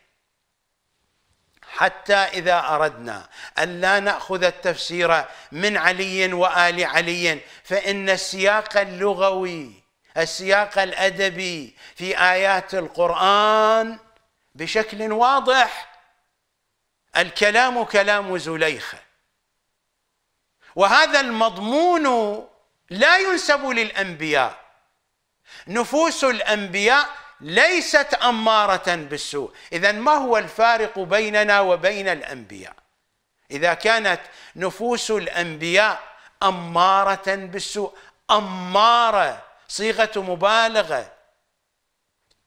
حتى إذا أردنا أن لا نأخذ التفسير من علي وآل علي فإن السياق اللغوي السياق الأدبي في آيات القرآن بشكل واضح الكلام كلام زليخة وهذا المضمون لا ينسب للأنبياء نفوس الأنبياء ليست اماره بالسوء اذا ما هو الفارق بيننا وبين الانبياء اذا كانت نفوس الانبياء اماره بالسوء اماره صيغه مبالغه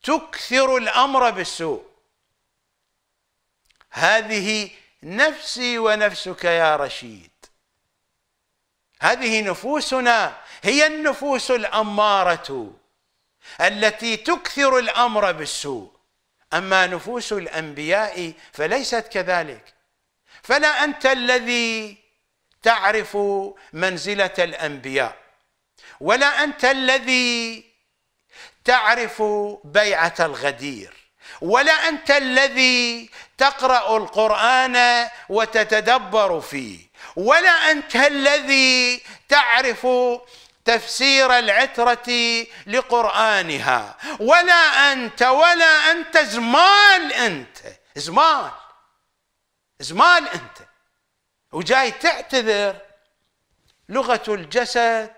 تكثر الامر بالسوء هذه نفسي ونفسك يا رشيد هذه نفوسنا هي النفوس الاماره التي تكثر الامر بالسوء اما نفوس الانبياء فليست كذلك فلا انت الذي تعرف منزله الانبياء ولا انت الذي تعرف بيعه الغدير ولا انت الذي تقرا القران وتتدبر فيه ولا انت الذي تعرف تفسير العترة لقرآنها ولا أنت ولا أنت زمال أنت زمال زمال أنت وجاي تعتذر لغة الجسد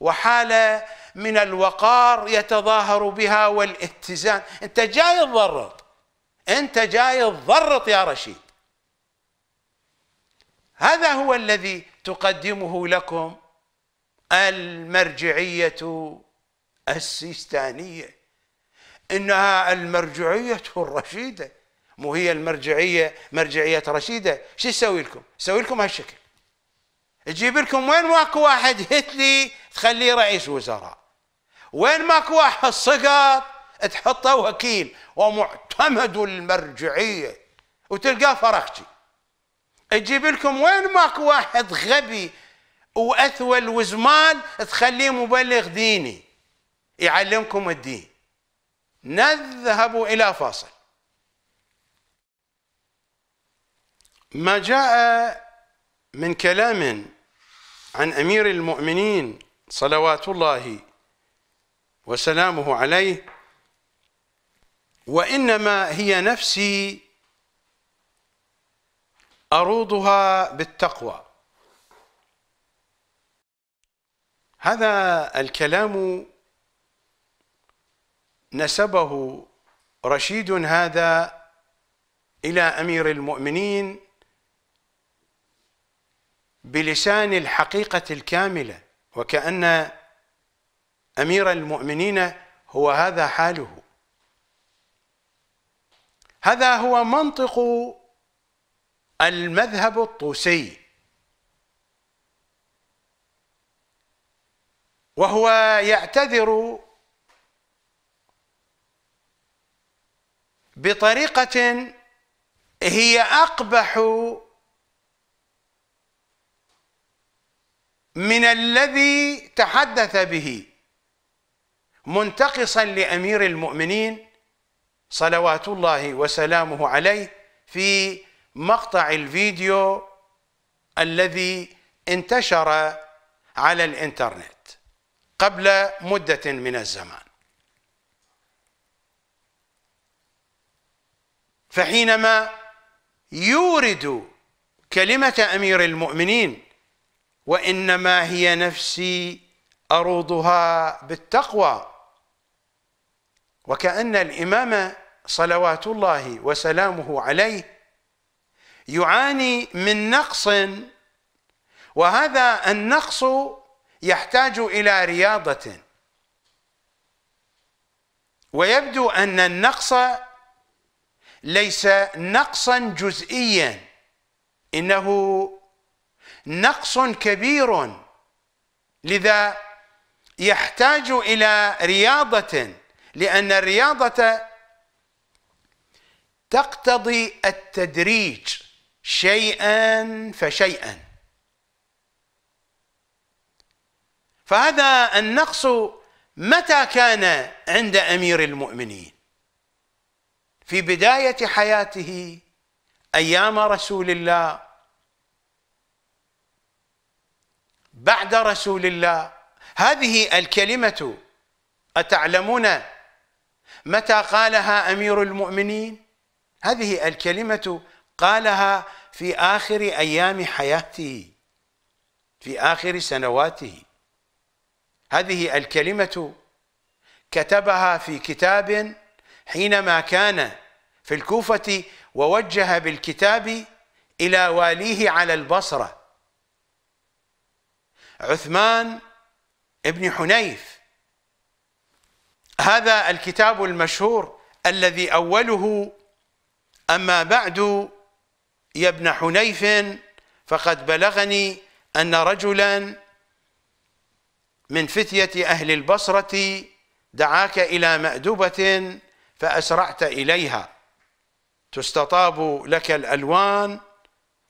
وحالة من الوقار يتظاهر بها والاتزان أنت جاي تضرط أنت جاي تضرط يا رشيد هذا هو الذي تقدمه لكم المرجعية السيستانية إنها المرجعية الرشيدة مو هي المرجعية مرجعية رشيدة شو تسوي لكم تسوي لكم هالشكل تجيب لكم وين ماكو واحد هتلي تخليه رئيس وزراء وين ماكو واحد سقط تحطه وكيل ومعتمد المرجعية وتلقاه فرختي تجيب لكم وين ماكو واحد غبي واثول وزمان تخليه مبلغ ديني يعلمكم الدين نذهب الى فاصل ما جاء من كلام عن امير المؤمنين صلوات الله وسلامه عليه وانما هي نفسي اروضها بالتقوى هذا الكلام نسبه رشيد هذا إلى أمير المؤمنين بلسان الحقيقة الكاملة وكأن أمير المؤمنين هو هذا حاله هذا هو منطق المذهب الطوسي وهو يعتذر بطريقة هي أقبح من الذي تحدث به منتقصا لأمير المؤمنين صلوات الله وسلامه عليه في مقطع الفيديو الذي انتشر على الانترنت قبل مدة من الزمان فحينما يورد كلمة أمير المؤمنين وإنما هي نفسي أروضها بالتقوى وكأن الإمام صلوات الله وسلامه عليه يعاني من نقص وهذا النقص يحتاج إلى رياضة ويبدو أن النقص ليس نقصا جزئيا إنه نقص كبير لذا يحتاج إلى رياضة لأن الرياضة تقتضي التدريج شيئا فشيئا فهذا النقص متى كان عند امير المؤمنين في بدايه حياته ايام رسول الله بعد رسول الله هذه الكلمه اتعلمون متى قالها امير المؤمنين هذه الكلمه قالها في اخر ايام حياته في اخر سنواته هذه الكلمة كتبها في كتاب حينما كان في الكوفة ووجه بالكتاب إلى واليه على البصرة عثمان بن حنيف هذا الكتاب المشهور الذي أوله أما بعد يا ابن حنيف فقد بلغني أن رجلاً من فتية أهل البصرة دعاك إلى مأدبة فأسرعت إليها تستطاب لك الألوان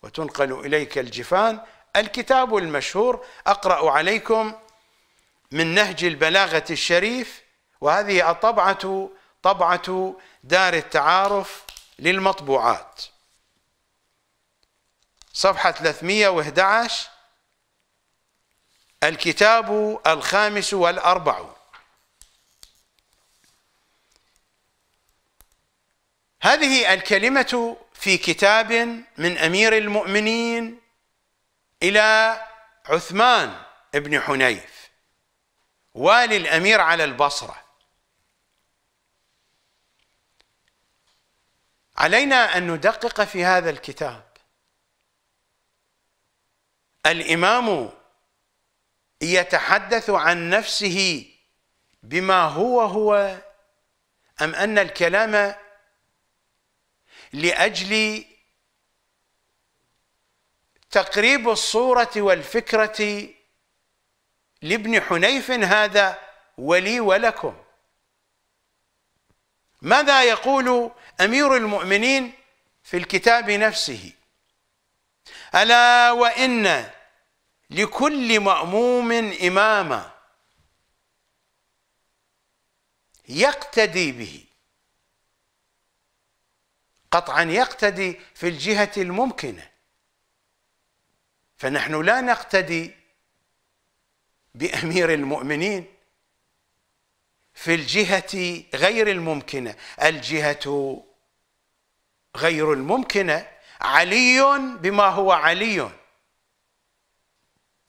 وتنقل إليك الجفان الكتاب المشهور أقرأ عليكم من نهج البلاغة الشريف وهذه الطبعة طبعة دار التعارف للمطبوعات صفحة 311 الكتاب الخامس والأربع هذه الكلمة في كتاب من أمير المؤمنين إلى عثمان بن حنيف والي الأمير على البصرة علينا أن ندقق في هذا الكتاب الإمام يتحدث عن نفسه بما هو هو أم أن الكلام لأجل تقريب الصورة والفكرة لابن حنيف هذا ولي ولكم ماذا يقول أمير المؤمنين في الكتاب نفسه ألا وإن لكل مأموم إماما يقتدي به قطعا يقتدي في الجهة الممكنة فنحن لا نقتدي بأمير المؤمنين في الجهة غير الممكنة الجهة غير الممكنة علي بما هو علي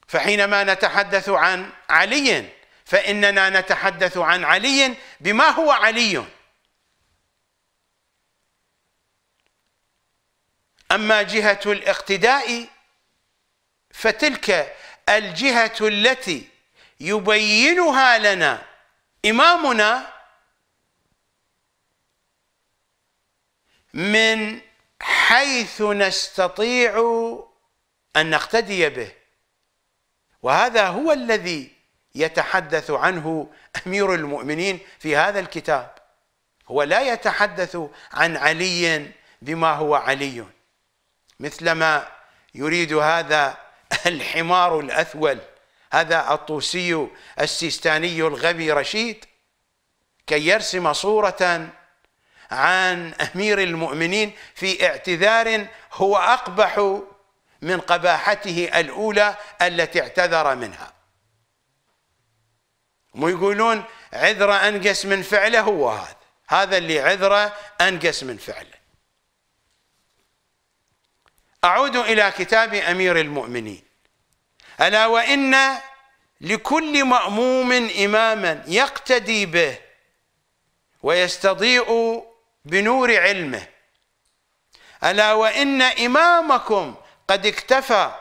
فحينما نتحدث عن علي فإننا نتحدث عن علي بما هو علي أما جهة الاقتداء فتلك الجهة التي يبينها لنا إمامنا من حيث نستطيع أن نقتدي به وهذا هو الذي يتحدث عنه امير المؤمنين في هذا الكتاب هو لا يتحدث عن علي بما هو علي مثلما يريد هذا الحمار الاثول هذا الطوسي السيستاني الغبي رشيد كي يرسم صوره عن امير المؤمنين في اعتذار هو اقبح من قباحته الأولى التي اعتذر منها مو يقولون عذرة أنقس من فعله هو هذا هذا اللي عذرة أنقس من فعله أعود إلى كتاب أمير المؤمنين ألا وإن لكل مأموم إماما يقتدي به ويستضيء بنور علمه ألا وإن إمامكم قد اكتفى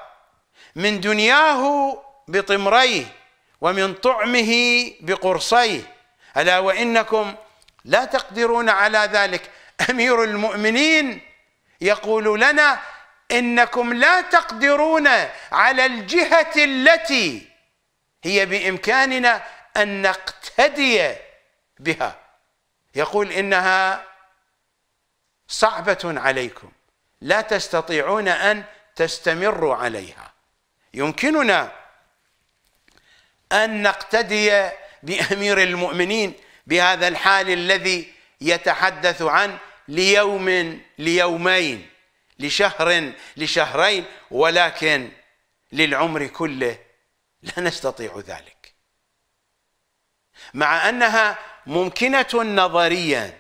من دنياه بطمريه ومن طعمه بقرصيه الا وانكم لا تقدرون على ذلك امير المؤمنين يقول لنا انكم لا تقدرون على الجهه التي هي بامكاننا ان نقتدي بها يقول انها صعبه عليكم لا تستطيعون ان تستمر عليها يمكننا أن نقتدي بأمير المؤمنين بهذا الحال الذي يتحدث عن ليوم ليومين لشهر لشهرين ولكن للعمر كله لا نستطيع ذلك مع أنها ممكنة نظريا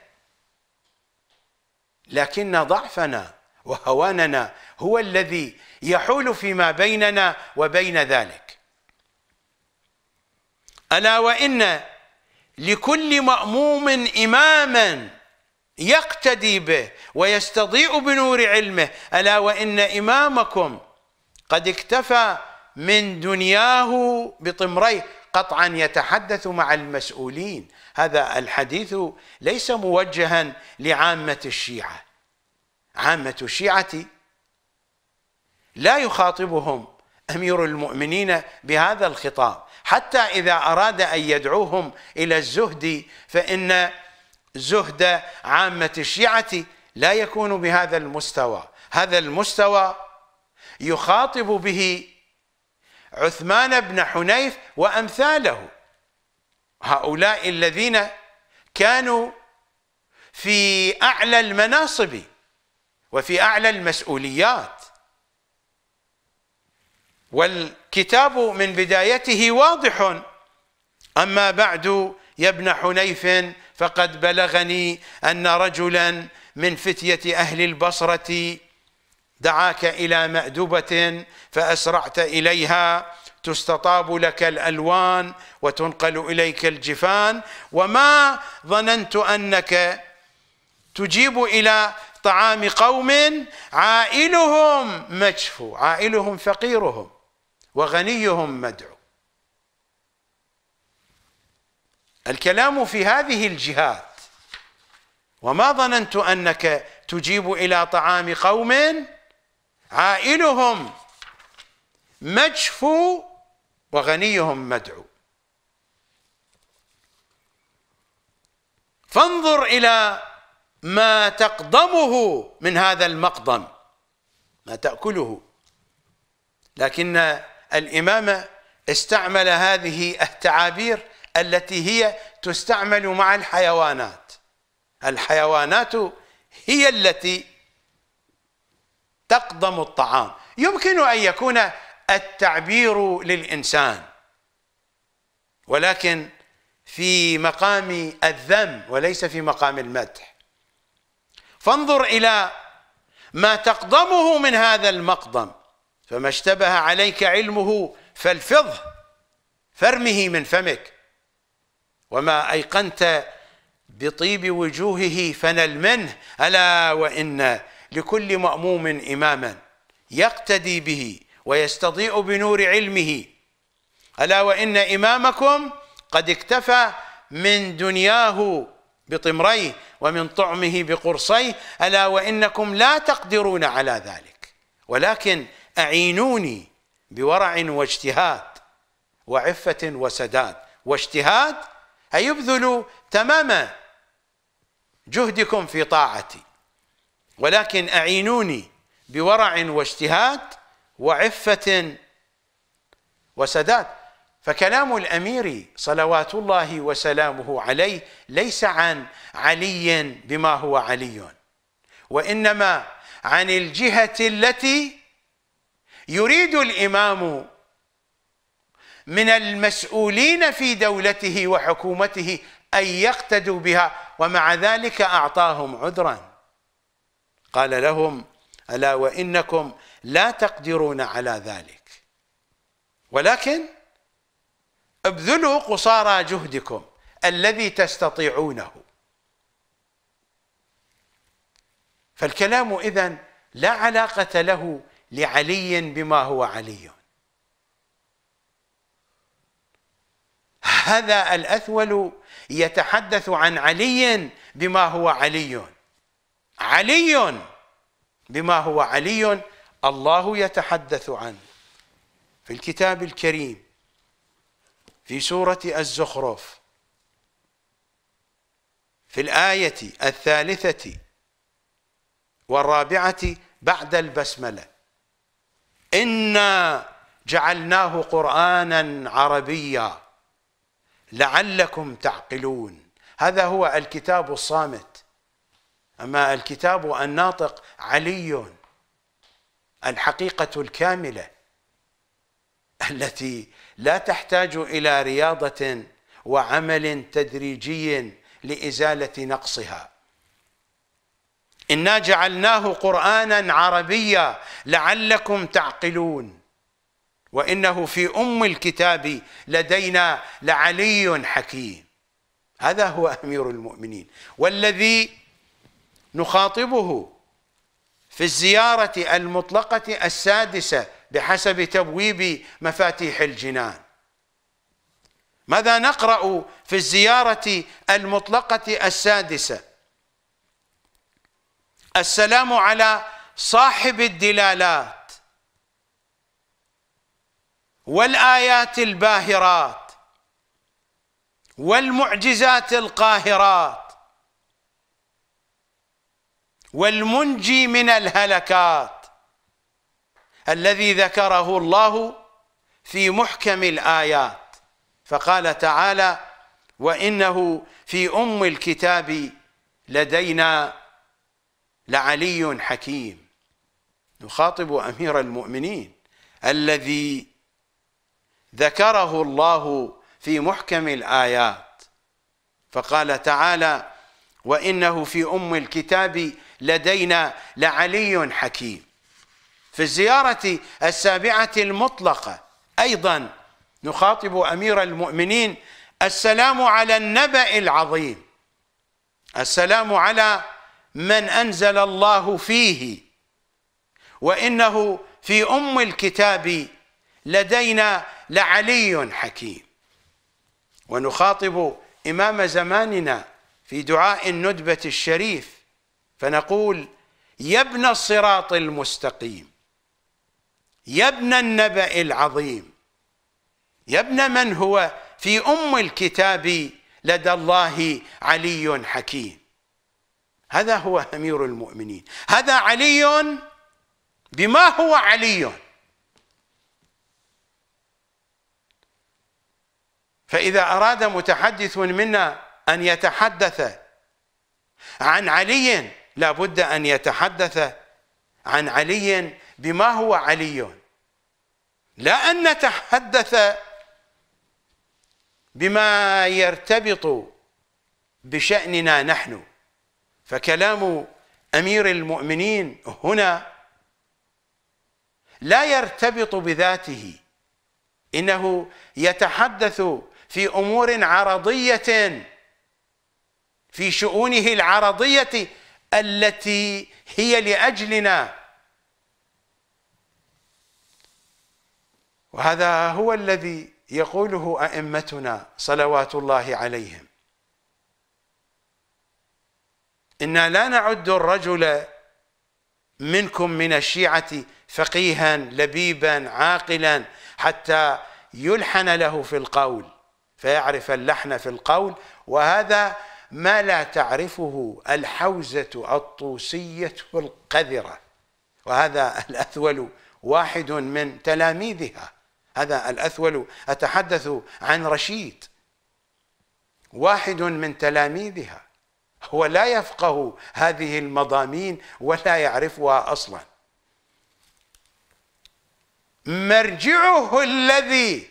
لكن ضعفنا وهواننا هو الذي يحول فيما بيننا وبين ذلك ألا وإن لكل مأموم إماماً يقتدي به ويستضيء بنور علمه ألا وإن إمامكم قد اكتفى من دنياه بطمريه قطعا يتحدث مع المسؤولين هذا الحديث ليس موجها لعامة الشيعة عامة الشيعة لا يخاطبهم امير المؤمنين بهذا الخطاب حتى اذا اراد ان يدعوهم الى الزهد فان زهد عامه الشيعه لا يكون بهذا المستوى هذا المستوى يخاطب به عثمان بن حنيف وامثاله هؤلاء الذين كانوا في اعلى المناصب وفي اعلى المسؤوليات والكتاب من بدايته واضح أما بعد يا ابن حنيف فقد بلغني أن رجلا من فتية أهل البصرة دعاك إلى مأدبة فأسرعت إليها تستطاب لك الألوان وتنقل إليك الجفان وما ظننت أنك تجيب إلى طعام قوم عائلهم مجفو عائلهم فقيرهم وغنيهم مدعو الكلام في هذه الجهات وما ظننت انك تجيب الى طعام قوم عائلهم مجفو وغنيهم مدعو فانظر الى ما تقضمه من هذا المقضم ما تاكله لكن الإمامة استعمل هذه التعابير التي هي تستعمل مع الحيوانات الحيوانات هي التي تقضم الطعام يمكن أن يكون التعبير للإنسان ولكن في مقام الذم وليس في مقام المدح فانظر إلى ما تقضمه من هذا المقضم فما اشتبه عليك علمه فالفظه فارمه من فمك وما ايقنت بطيب وجوهه فنل منه الا وان لكل ماموم اماما يقتدي به ويستضيء بنور علمه الا وان امامكم قد اكتفى من دنياه بطمريه ومن طعمه بقرصيه الا وانكم لا تقدرون على ذلك ولكن أعينوني بورع واجتهاد وعفة وسداد واجتهاد أي يبذلوا تمام جهدكم في طاعتي ولكن أعينوني بورع واجتهاد وعفة وسداد فكلام الأمير صلوات الله وسلامه عليه ليس عن علي بما هو علي وإنما عن الجهة التي يريد الامام من المسؤولين في دولته وحكومته ان يقتدوا بها ومع ذلك اعطاهم عذرا قال لهم الا وانكم لا تقدرون على ذلك ولكن ابذلوا قصارى جهدكم الذي تستطيعونه فالكلام اذا لا علاقه له لعلي بما هو علي هذا الأثول يتحدث عن علي بما هو علي علي بما هو علي الله يتحدث عنه في الكتاب الكريم في سورة الزخرف في الآية الثالثة والرابعة بعد البسملة إنا جعلناه قرآنا عربيا لعلكم تعقلون هذا هو الكتاب الصامت أما الكتاب الناطق علي الحقيقة الكاملة التي لا تحتاج إلى رياضة وعمل تدريجي لإزالة نقصها إنا جعلناه قرآنا عربيا لعلكم تعقلون وإنه في أم الكتاب لدينا لعلي حكيم هذا هو أمير المؤمنين والذي نخاطبه في الزيارة المطلقة السادسة بحسب تبويب مفاتيح الجنان ماذا نقرأ في الزيارة المطلقة السادسة السلام على صاحب الدلالات والآيات الباهرات والمعجزات القاهرات والمنجي من الهلكات الذي ذكره الله في محكم الآيات فقال تعالى وإنه في أم الكتاب لدينا لعلي حكيم نخاطب امير المؤمنين الذي ذكره الله في محكم الايات فقال تعالى وانه في ام الكتاب لدينا لعلي حكيم في الزياره السابعه المطلقه ايضا نخاطب امير المؤمنين السلام على النبأ العظيم السلام على من أنزل الله فيه وإنه في أم الكتاب لدينا لعلي حكيم ونخاطب إمام زماننا في دعاء الندبة الشريف فنقول يا ابن الصراط المستقيم يا ابن النبأ العظيم يا ابن من هو في أم الكتاب لدى الله علي حكيم هذا هو امير المؤمنين هذا علي بما هو علي فاذا اراد متحدث منا ان يتحدث عن علي لابد ان يتحدث عن علي بما هو علي لا ان نتحدث بما يرتبط بشاننا نحن فكلام امير المؤمنين هنا لا يرتبط بذاته انه يتحدث في امور عرضيه في شؤونه العرضيه التي هي لاجلنا وهذا هو الذي يقوله ائمتنا صلوات الله عليهم إنا لا نعد الرجل منكم من الشيعة فقيها لبيبا عاقلا حتى يلحن له في القول فيعرف اللحن في القول وهذا ما لا تعرفه الحوزة الطوسية القذرة وهذا الأثول واحد من تلاميذها هذا الأثول أتحدث عن رشيد واحد من تلاميذها هو لا يفقه هذه المضامين ولا يعرفها اصلا مرجعه الذي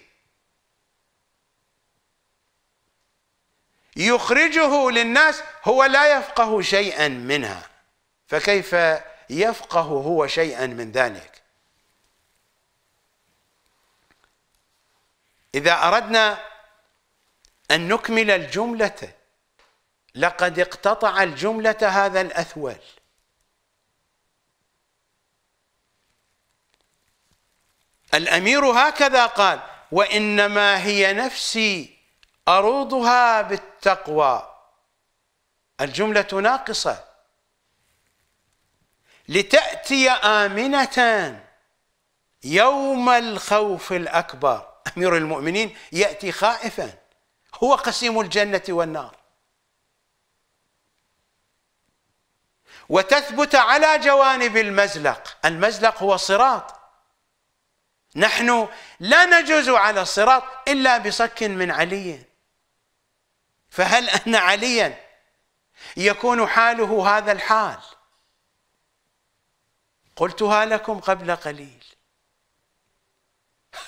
يخرجه للناس هو لا يفقه شيئا منها فكيف يفقه هو شيئا من ذلك اذا اردنا ان نكمل الجمله لقد اقتطع الجملة هذا الأثول الأمير هكذا قال وإنما هي نفسي أروضها بالتقوى الجملة ناقصة لتأتي آمنة يوم الخوف الأكبر أمير المؤمنين يأتي خائفا هو قسيم الجنة والنار وتثبت على جوانب المزلق المزلق هو صراط نحن لا نجوز على الصراط إلا بصك من علي فهل أن عليا يكون حاله هذا الحال قلتها لكم قبل قليل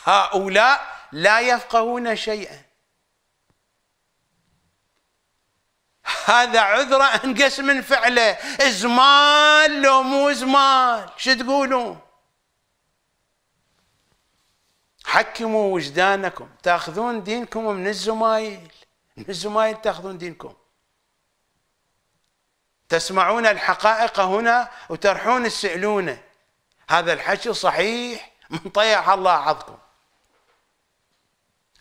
هؤلاء لا يفقهون شيئا هذا عذره انقص من فعله زمان لو مو زمان شو تقولون حكموا وجدانكم تاخذون دينكم من الزمايل من الزمايل تاخذون دينكم تسمعون الحقائق هنا وترحون تسألونه هذا الحكي صحيح من طيح الله عظكم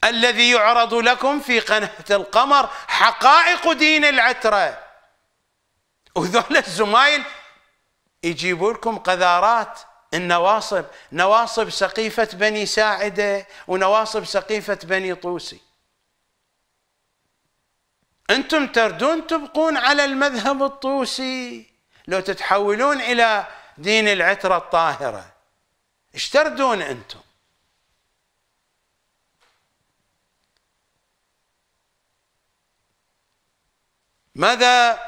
الذي يعرض لكم في قناة القمر حقائق دين العترة وذول الزمايل يجيبوا لكم قذارات النواصب نواصب سقيفة بني ساعدة ونواصب سقيفة بني طوسي أنتم تردون تبقون على المذهب الطوسي لو تتحولون إلى دين العترة الطاهرة اشتردون أنتم ماذا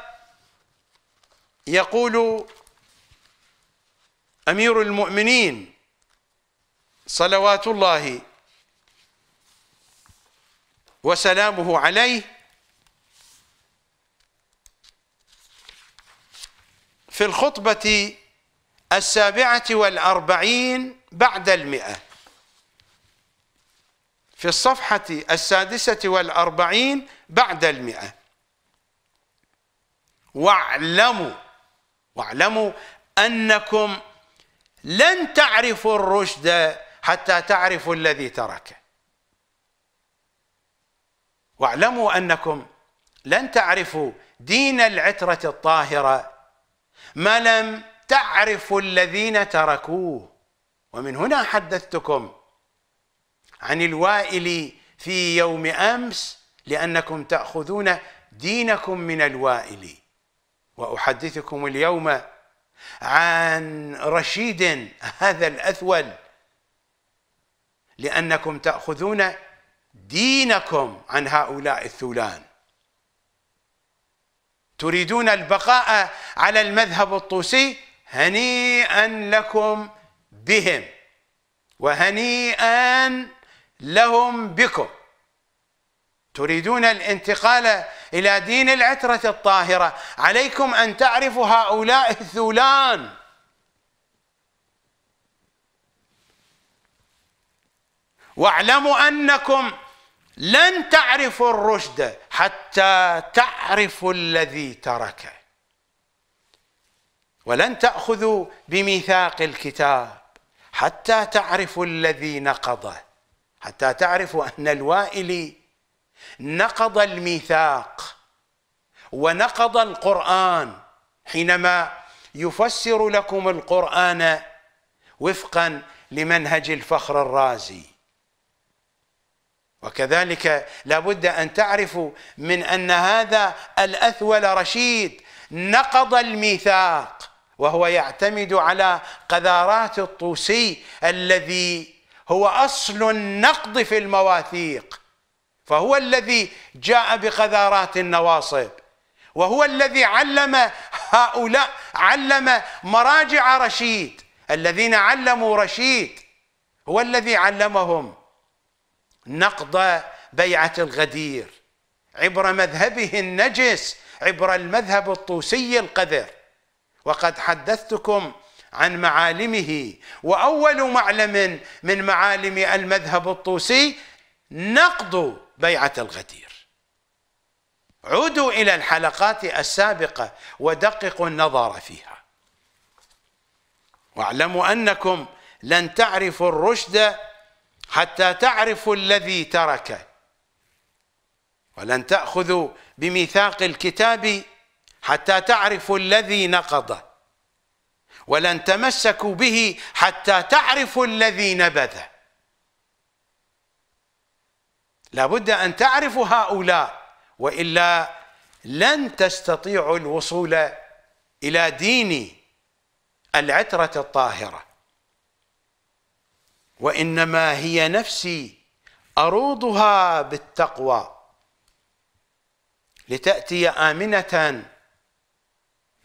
يقول امير المؤمنين صلوات الله وسلامه عليه في الخطبه السابعه والاربعين بعد المئه في الصفحه السادسه والاربعين بعد المئه واعلموا واعلموا انكم لن تعرفوا الرشد حتى تعرفوا الذي تركه واعلموا انكم لن تعرفوا دين العتره الطاهره ما لم تعرفوا الذين تركوه ومن هنا حدثتكم عن الوائل في يوم امس لانكم تاخذون دينكم من الوائل واحدثكم اليوم عن رشيد هذا الاثول لانكم تاخذون دينكم عن هؤلاء الثولان تريدون البقاء على المذهب الطوسي هنيئا لكم بهم وهنيئا لهم بكم تريدون الانتقال إلى دين العترة الطاهرة عليكم أن تعرفوا هؤلاء الثولان واعلموا أنكم لن تعرفوا الرشد حتى تعرفوا الذي تركه ولن تأخذوا بميثاق الكتاب حتى تعرفوا الذي نقضه حتى تعرفوا أن الوائلي نقض الميثاق ونقض القرآن حينما يفسر لكم القرآن وفقا لمنهج الفخر الرازي وكذلك لابد أن تعرفوا من أن هذا الأثول رشيد نقض الميثاق وهو يعتمد على قذارات الطوسي الذي هو أصل النقض في المواثيق فهو الذي جاء بقذارات النواصب وهو الذي علم هؤلاء علم مراجع رشيد الذين علموا رشيد هو الذي علمهم نقض بيعة الغدير عبر مذهبه النجس عبر المذهب الطوسي القذر وقد حدثتكم عن معالمه واول معلم من معالم المذهب الطوسي نقض بيعة الغدير عودوا إلى الحلقات السابقة ودققوا النظر فيها واعلموا أنكم لن تعرفوا الرشد حتى تعرفوا الذي تركه ولن تأخذوا بميثاق الكتاب حتى تعرفوا الذي نقضه ولن تمسكوا به حتى تعرفوا الذي نبذه لابد أن تعرفوا هؤلاء وإلا لن تستطيعوا الوصول إلى دين العترة الطاهرة وإنما هي نفسي أروضها بالتقوى لتأتي آمنة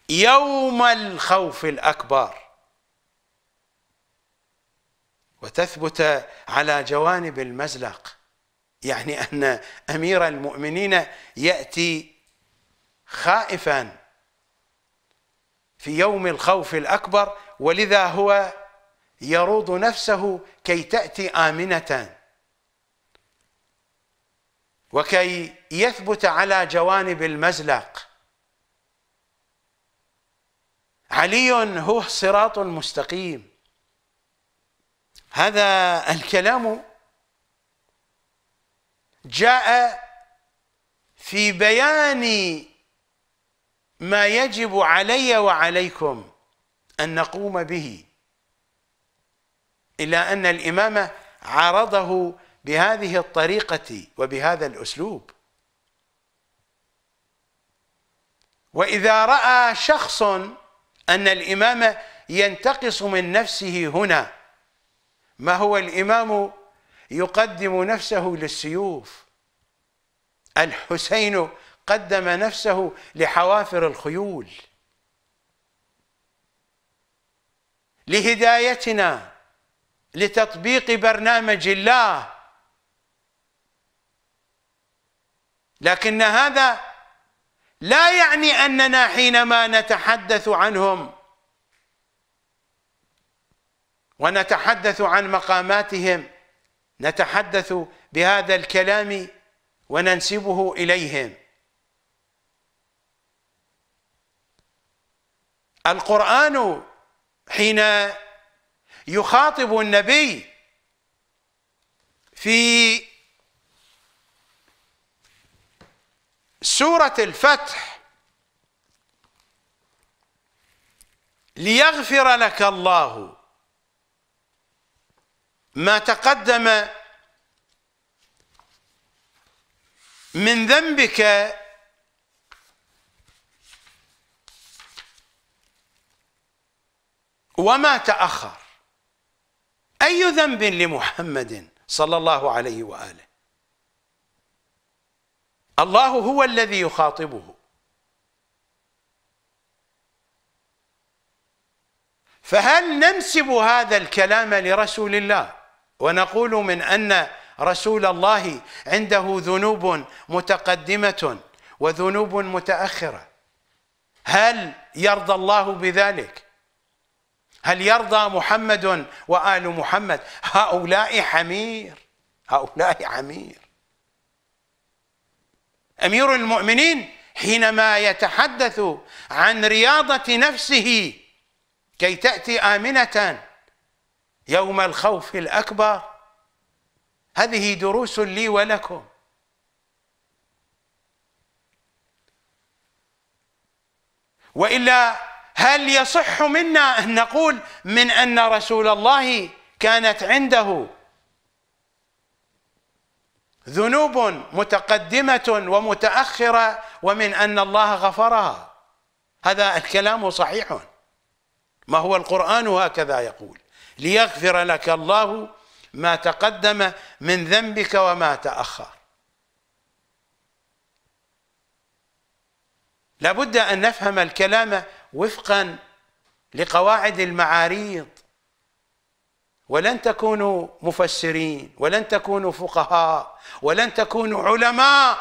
يوم الخوف الأكبر وتثبت على جوانب المزلق يعني ان امير المؤمنين ياتي خائفا في يوم الخوف الاكبر ولذا هو يروض نفسه كي تاتي امنه وكي يثبت على جوانب المزلق علي هو صراط المستقيم هذا الكلام جاء في بيان ما يجب علي وعليكم ان نقوم به الا ان الامام عرضه بهذه الطريقه وبهذا الاسلوب واذا راى شخص ان الامام ينتقص من نفسه هنا ما هو الامام يقدم نفسه للسيوف الحسين قدم نفسه لحوافر الخيول لهدايتنا لتطبيق برنامج الله لكن هذا لا يعني اننا حينما نتحدث عنهم ونتحدث عن مقاماتهم نتحدث بهذا الكلام وننسبه إليهم القرآن حين يخاطب النبي في سورة الفتح ليغفر لك الله ما تقدم من ذنبك وما تأخر أي ذنب لمحمد صلى الله عليه وآله الله هو الذي يخاطبه فهل ننسب هذا الكلام لرسول الله ونقول من أن رسول الله عنده ذنوب متقدمة وذنوب متأخرة هل يرضى الله بذلك هل يرضى محمد وآل محمد هؤلاء حمير هؤلاء حمير أمير المؤمنين حينما يتحدث عن رياضة نفسه كي تأتي آمنة يوم الخوف الاكبر هذه دروس لي ولكم والا هل يصح منا ان نقول من ان رسول الله كانت عنده ذنوب متقدمه ومتاخره ومن ان الله غفرها هذا الكلام صحيح ما هو القران هكذا يقول ليغفر لك الله ما تقدم من ذنبك وما تأخر لابد أن نفهم الكلام وفقا لقواعد المعاريض ولن تكونوا مفسرين ولن تكونوا فقهاء ولن تكونوا علماء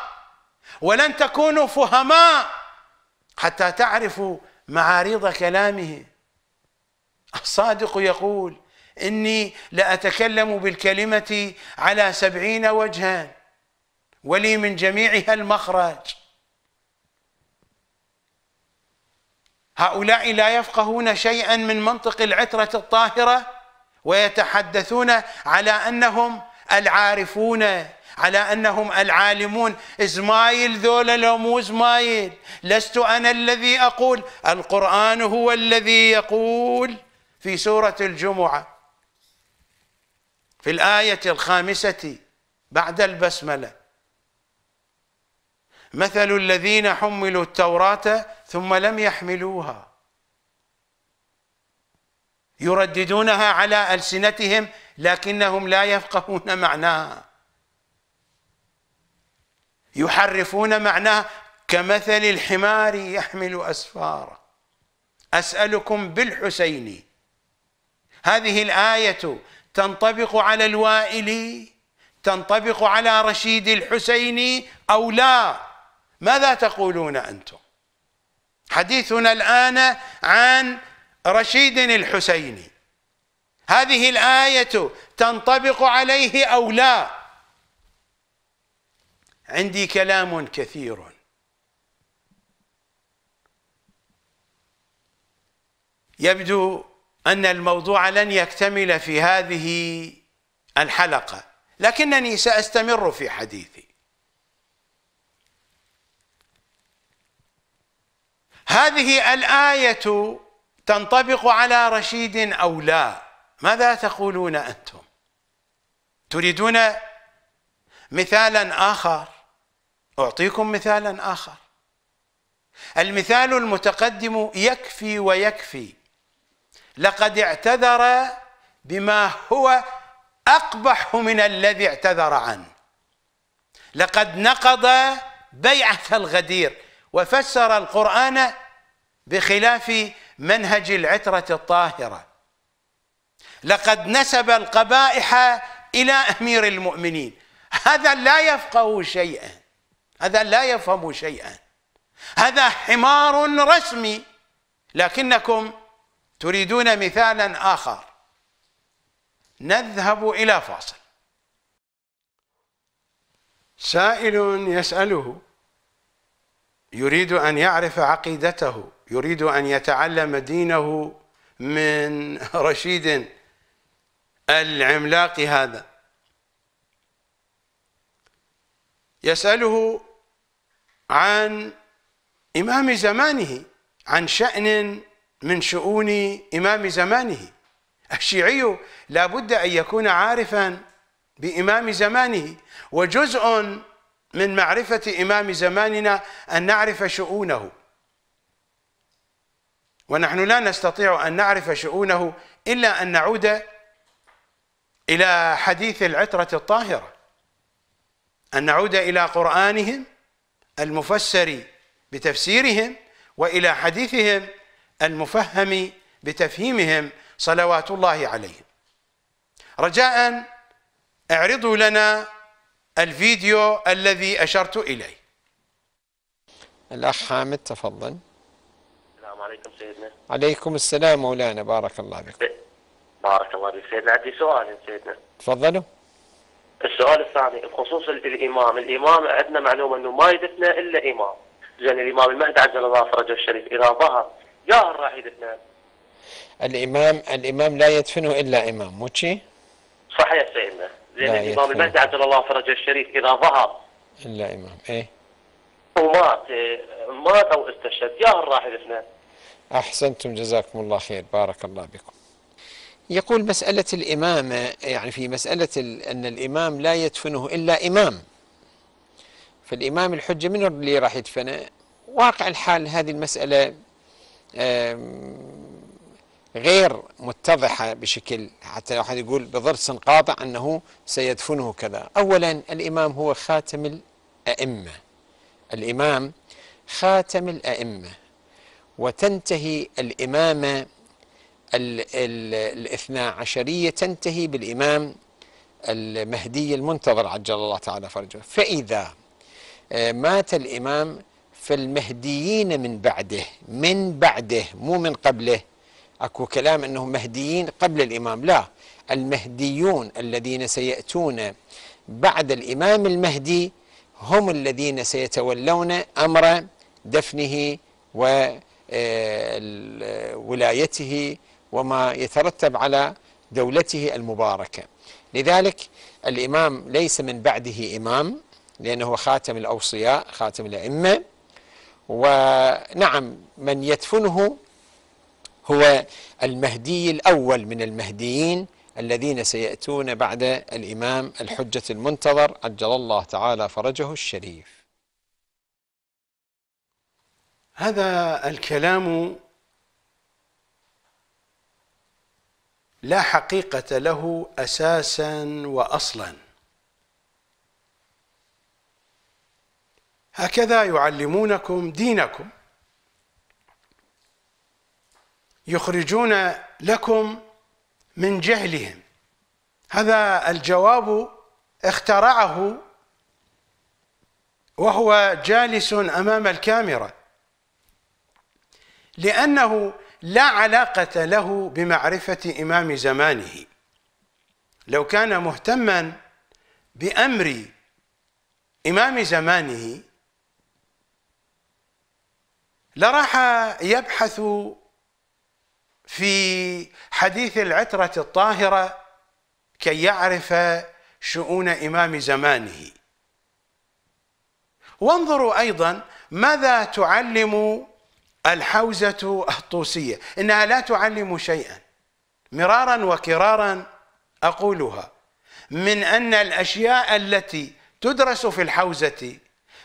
ولن تكونوا فهماء حتى تعرفوا معاريض كلامهم الصادق يقول إني لأتكلم بالكلمة على سبعين وجها ولي من جميعها المخرج هؤلاء لا يفقهون شيئا من منطق العترة الطاهرة ويتحدثون على أنهم العارفون على أنهم العالمون إزمايل ذولا لو مو إزمايل لست أنا الذي أقول القرآن هو الذي يقول في سورة الجمعة في الآية الخامسة بعد البسملة مثل الذين حملوا التوراة ثم لم يحملوها يرددونها على ألسنتهم لكنهم لا يفقهون معناها يحرفون معناها كمثل الحمار يحمل أسفارا أسألكم بالحسين هذه الآية تنطبق على الوائل تنطبق على رشيد الحسيني أو لا ماذا تقولون أنتم حديثنا الآن عن رشيد الحسيني هذه الآية تنطبق عليه أو لا عندي كلام كثير يبدو أن الموضوع لن يكتمل في هذه الحلقة لكنني سأستمر في حديثي هذه الآية تنطبق على رشيد أو لا ماذا تقولون أنتم تريدون مثالا آخر أعطيكم مثالا آخر المثال المتقدم يكفي ويكفي لقد اعتذر بما هو اقبح من الذي اعتذر عنه لقد نقض بيعه الغدير وفسر القران بخلاف منهج العتره الطاهره لقد نسب القبائح الى امير المؤمنين هذا لا يفقه شيئا هذا لا يفهم شيئا هذا حمار رسمي لكنكم تريدون مثالا آخر نذهب إلى فاصل سائل يسأله يريد أن يعرف عقيدته يريد أن يتعلم دينه من رشيد العملاق هذا يسأله عن إمام زمانه عن شأن من شؤون إمام زمانه الشيعي لا بد أن يكون عارفا بإمام زمانه وجزء من معرفة إمام زماننا أن نعرف شؤونه ونحن لا نستطيع أن نعرف شؤونه إلا أن نعود إلى حديث العترة الطاهرة أن نعود إلى قرآنهم المفسر بتفسيرهم وإلى حديثهم المفهم بتفهيمهم صلوات الله عليهم رجاء اعرضوا لنا الفيديو الذي أشرت إليه الأخ حامد تفضل السلام عليكم سيدنا عليكم السلام مولانا بارك الله بك بارك الله بك سيدنا عندي سؤال سيدنا تفضلوا السؤال الثاني بخصوص الإمام الإمام عندنا معلومة أنه ما يدفنا إلا إمام زين الإمام المهدي عجل الله فرجه الشريف إذا ظهر جار راح يدفنه الإمام الإمام لا يدفنه إلا إمام مو شي؟ صحيح سيدنا زين الإمام المهدي عجل الله فرجه الشريف إذا ظهر إلا إمام إيه ومات إيه، مات أو استشهد جار راح يدفنه أحسنتم جزاكم الله خير بارك الله بكم يقول مسألة الإمامة يعني في مسألة أن الإمام لا يدفنه إلا إمام فالإمام الحجة من اللي راح يدفنه واقع الحال هذه المسألة غير متضحة بشكل حتى لو يقول بضرس قاطع أنه سيدفنه كذا أولا الإمام هو خاتم الأئمة الإمام خاتم الأئمة وتنتهي الإمامة الاثنا عشرية تنتهي بالإمام المهدي المنتظر عجل الله تعالى فرجه فإذا آه، مات الإمام فالمهديين من بعده من بعده مو من قبله اكو كلام انهم مهديين قبل الامام لا المهديون الذين سياتون بعد الامام المهدي هم الذين سيتولون امر دفنه وولايته آه، وما يترتب على دولته المباركه لذلك الامام ليس من بعده امام لانه خاتم الاوصياء خاتم الائمه ونعم من يدفنه هو المهدي الأول من المهديين الذين سيأتون بعد الإمام الحجة المنتظر عجل الله تعالى فرجه الشريف هذا الكلام لا حقيقة له أساسا وأصلا هكذا يعلمونكم دينكم يخرجون لكم من جهلهم هذا الجواب اخترعه وهو جالس امام الكاميرا لانه لا علاقه له بمعرفه امام زمانه لو كان مهتما بامر امام زمانه لراح يبحث في حديث العترة الطاهرة كي يعرف شؤون إمام زمانه وانظروا أيضا ماذا تعلم الحوزة الطوسية إنها لا تعلم شيئا مرارا وكرارا أقولها من أن الأشياء التي تدرس في الحوزة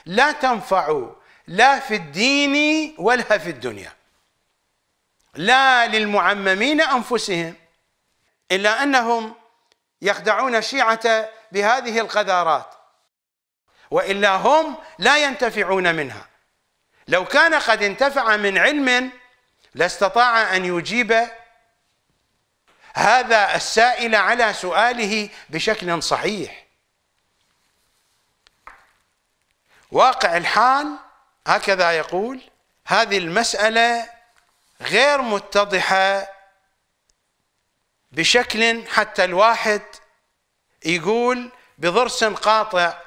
لا تنفع لا في الدين ولا في الدنيا لا للمعممين أنفسهم إلا أنهم يخدعون الشيعة بهذه القذارات وإلا هم لا ينتفعون منها لو كان قد انتفع من علم لاستطاع أن يجيب هذا السائل على سؤاله بشكل صحيح واقع الحال هكذا يقول هذه المسألة غير متضحة بشكل حتى الواحد يقول بضرس قاطع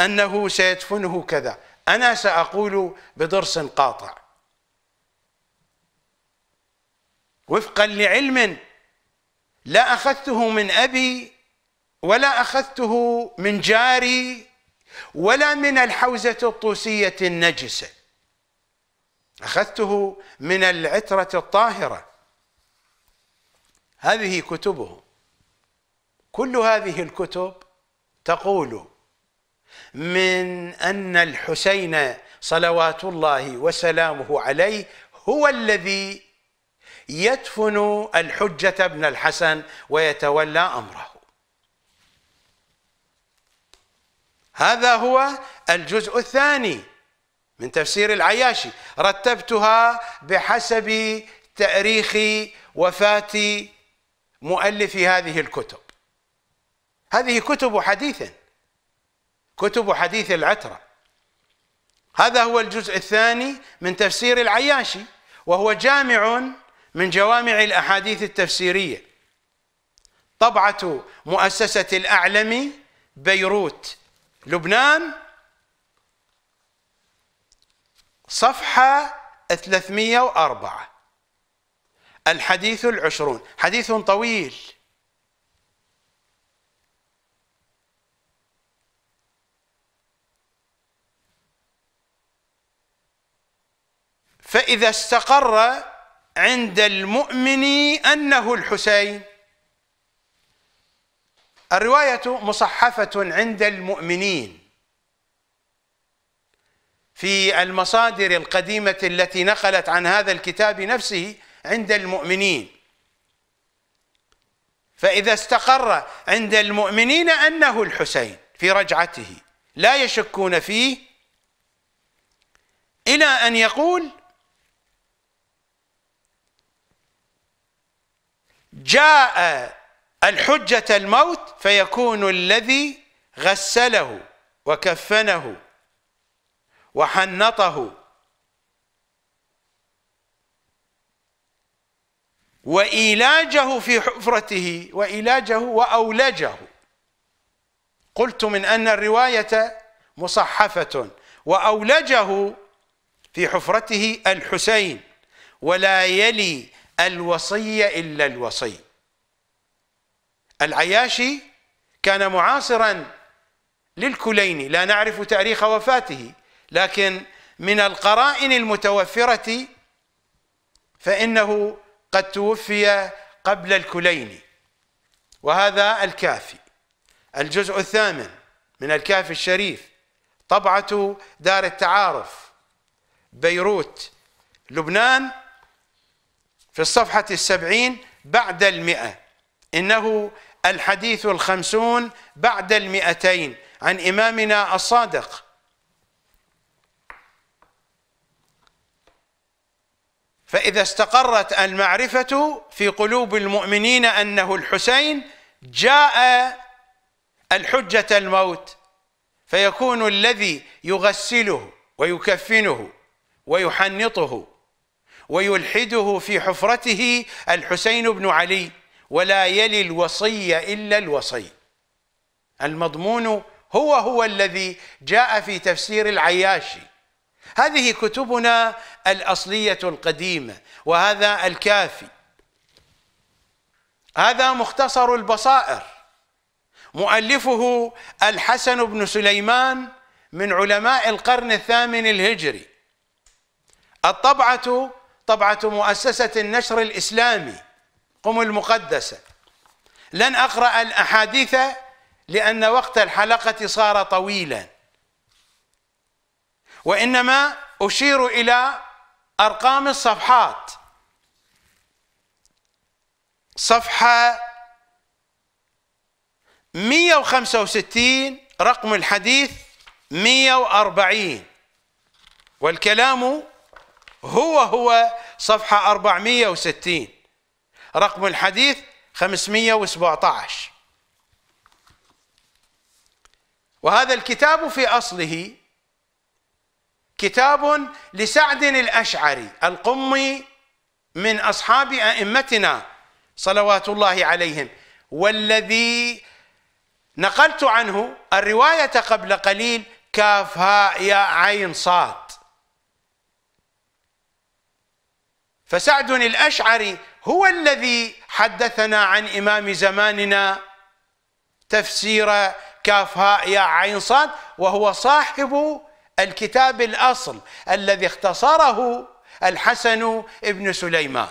أنه سيدفنه كذا أنا سأقول بضرس قاطع وفقا لعلم لا أخذته من أبي ولا أخذته من جاري ولا من الحوزة الطوسية النجسة أخذته من العترة الطاهرة هذه كتبه كل هذه الكتب تقول من أن الحسين صلوات الله وسلامه عليه هو الذي يدفن الحجة ابن الحسن ويتولى أمره هذا هو الجزء الثاني من تفسير العياشي رتبتها بحسب تاريخ وفاه مؤلف هذه الكتب هذه كتب حديث كتب حديث العترة هذا هو الجزء الثاني من تفسير العياشي وهو جامع من جوامع الأحاديث التفسيرية طبعة مؤسسة الأعلم بيروت لبنان صفحة 304 الحديث العشرون حديث طويل فإذا استقر عند المؤمن أنه الحسين الرواية مصحفة عند المؤمنين في المصادر القديمة التي نقلت عن هذا الكتاب نفسه عند المؤمنين فإذا استقر عند المؤمنين أنه الحسين في رجعته لا يشكون فيه إلى أن يقول جاء الحجة الموت فيكون الذي غسله وكفنه وحنطه وإيلاجه في حفرته وإيلاجه وأولجه قلت من أن الرواية مصحفة وأولجه في حفرته الحسين ولا يلي الوصي إلا الوصي العياشي كان معاصرا للكليني لا نعرف تاريخ وفاته لكن من القرائن المتوفرة فإنه قد توفي قبل الكليني وهذا الكافي الجزء الثامن من الكافي الشريف طبعة دار التعارف بيروت لبنان في الصفحة السبعين بعد المئة إنه الحديث الخمسون بعد المئتين عن إمامنا الصادق فإذا استقرت المعرفة في قلوب المؤمنين أنه الحسين جاء الحجة الموت فيكون الذي يغسله ويكفنه ويحنطه ويلحده في حفرته الحسين بن علي ولا يلي الوصي إلا الوصي المضمون هو هو الذي جاء في تفسير العياشي هذه كتبنا الأصلية القديمة وهذا الكافي هذا مختصر البصائر مؤلفه الحسن بن سليمان من علماء القرن الثامن الهجري الطبعة طبعة مؤسسة النشر الإسلامي قم المقدسة لن أقرأ الأحاديث لأن وقت الحلقة صار طويلا وإنما أشير إلى أرقام الصفحات صفحة 165 رقم الحديث 140 والكلام هو هو صفحة 460 رقم الحديث 517 وهذا الكتاب في أصله كتاب لسعد الأشعري القمي من أصحاب أئمتنا صلوات الله عليهم والذي نقلت عنه الرواية قبل قليل كاف ها يا عين صاد فسعد الأشعري هو الذي حدثنا عن إمام زماننا تفسير كاف هاء يا عين صاد وهو صاحب الكتاب الأصل الذي اختصره الحسن ابن سليمان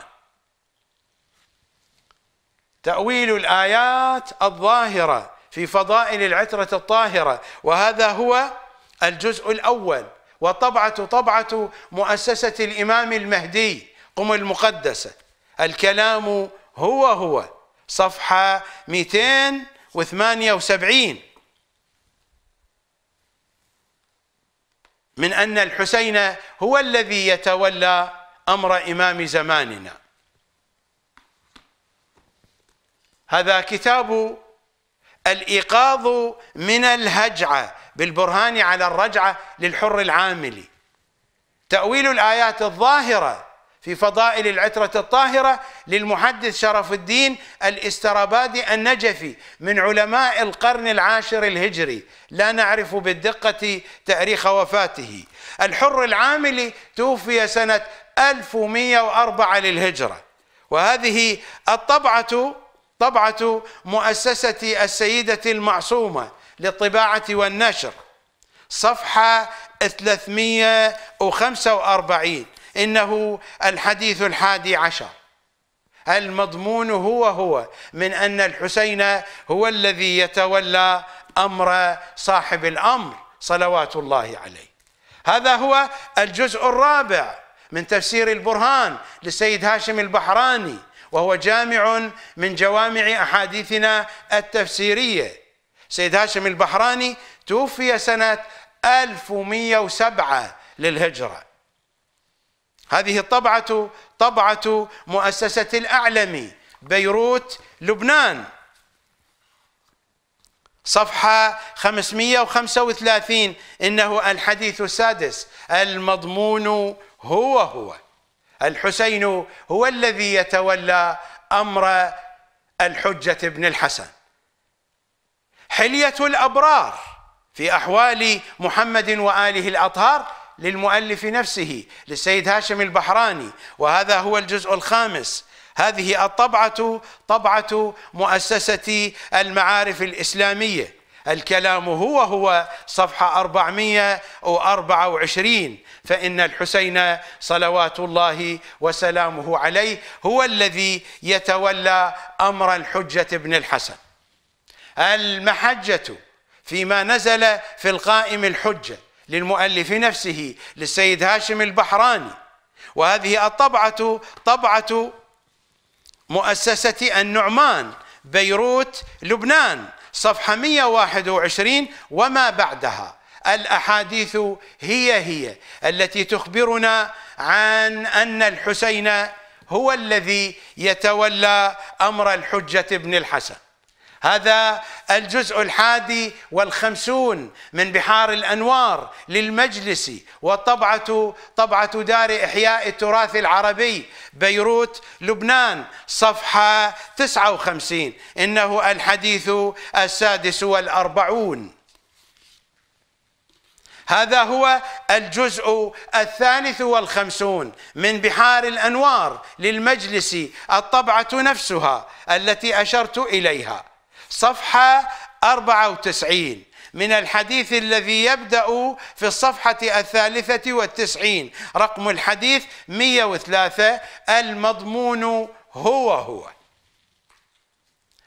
تأويل الآيات الظاهرة في فضائل العترة الطاهرة وهذا هو الجزء الأول وطبعة طبعة مؤسسة الإمام المهدي قم المقدسة الكلام هو هو صفحة 278 من أن الحسين هو الذي يتولى أمر إمام زماننا هذا كتاب الإيقاظ من الهجعة بالبرهان على الرجعة للحر العاملي تأويل الآيات الظاهرة في فضائل العترة الطاهرة للمحدث شرف الدين الاسترابادي النجفي من علماء القرن العاشر الهجري لا نعرف بالدقة تاريخ وفاته الحر العاملي توفي سنة 1104 للهجرة وهذه الطبعة طبعة مؤسسة السيدة المعصومة للطباعة والنشر صفحة 345 إنه الحديث الحادي عشر المضمون هو هو من أن الحسين هو الذي يتولى أمر صاحب الأمر صلوات الله عليه هذا هو الجزء الرابع من تفسير البرهان للسيد هاشم البحراني وهو جامع من جوامع أحاديثنا التفسيرية سيد هاشم البحراني توفي سنة 1107 للهجرة هذه الطبعة طبعة مؤسسة الأعلم بيروت لبنان صفحة 535 إنه الحديث السادس المضمون هو هو الحسين هو الذي يتولى أمر الحجة بن الحسن حلية الأبرار في أحوال محمد وآله الأطهار للمؤلف نفسه للسيد هاشم البحراني وهذا هو الجزء الخامس هذه الطبعة طبعة مؤسسة المعارف الإسلامية الكلام هو هو صفحة 424 فإن الحسين صلوات الله وسلامه عليه هو الذي يتولى أمر الحجة بن الحسن المحجة فيما نزل في القائم الحجه للمؤلف نفسه للسيد هاشم البحراني وهذه الطبعة طبعة مؤسسة النعمان بيروت لبنان صفحة 121 وما بعدها الأحاديث هي هي التي تخبرنا عن أن الحسين هو الذي يتولى أمر الحجة بن الحسن هذا الجزء الحادي والخمسون من بحار الأنوار للمجلس وطبعة طبعة دار إحياء التراث العربي بيروت لبنان صفحة 59 إنه الحديث السادس والأربعون هذا هو الجزء الثالث والخمسون من بحار الأنوار للمجلس الطبعة نفسها التي أشرت إليها صفحة 94 من الحديث الذي يبدأ في الصفحة الثالثة والتسعين رقم الحديث 103 المضمون هو هو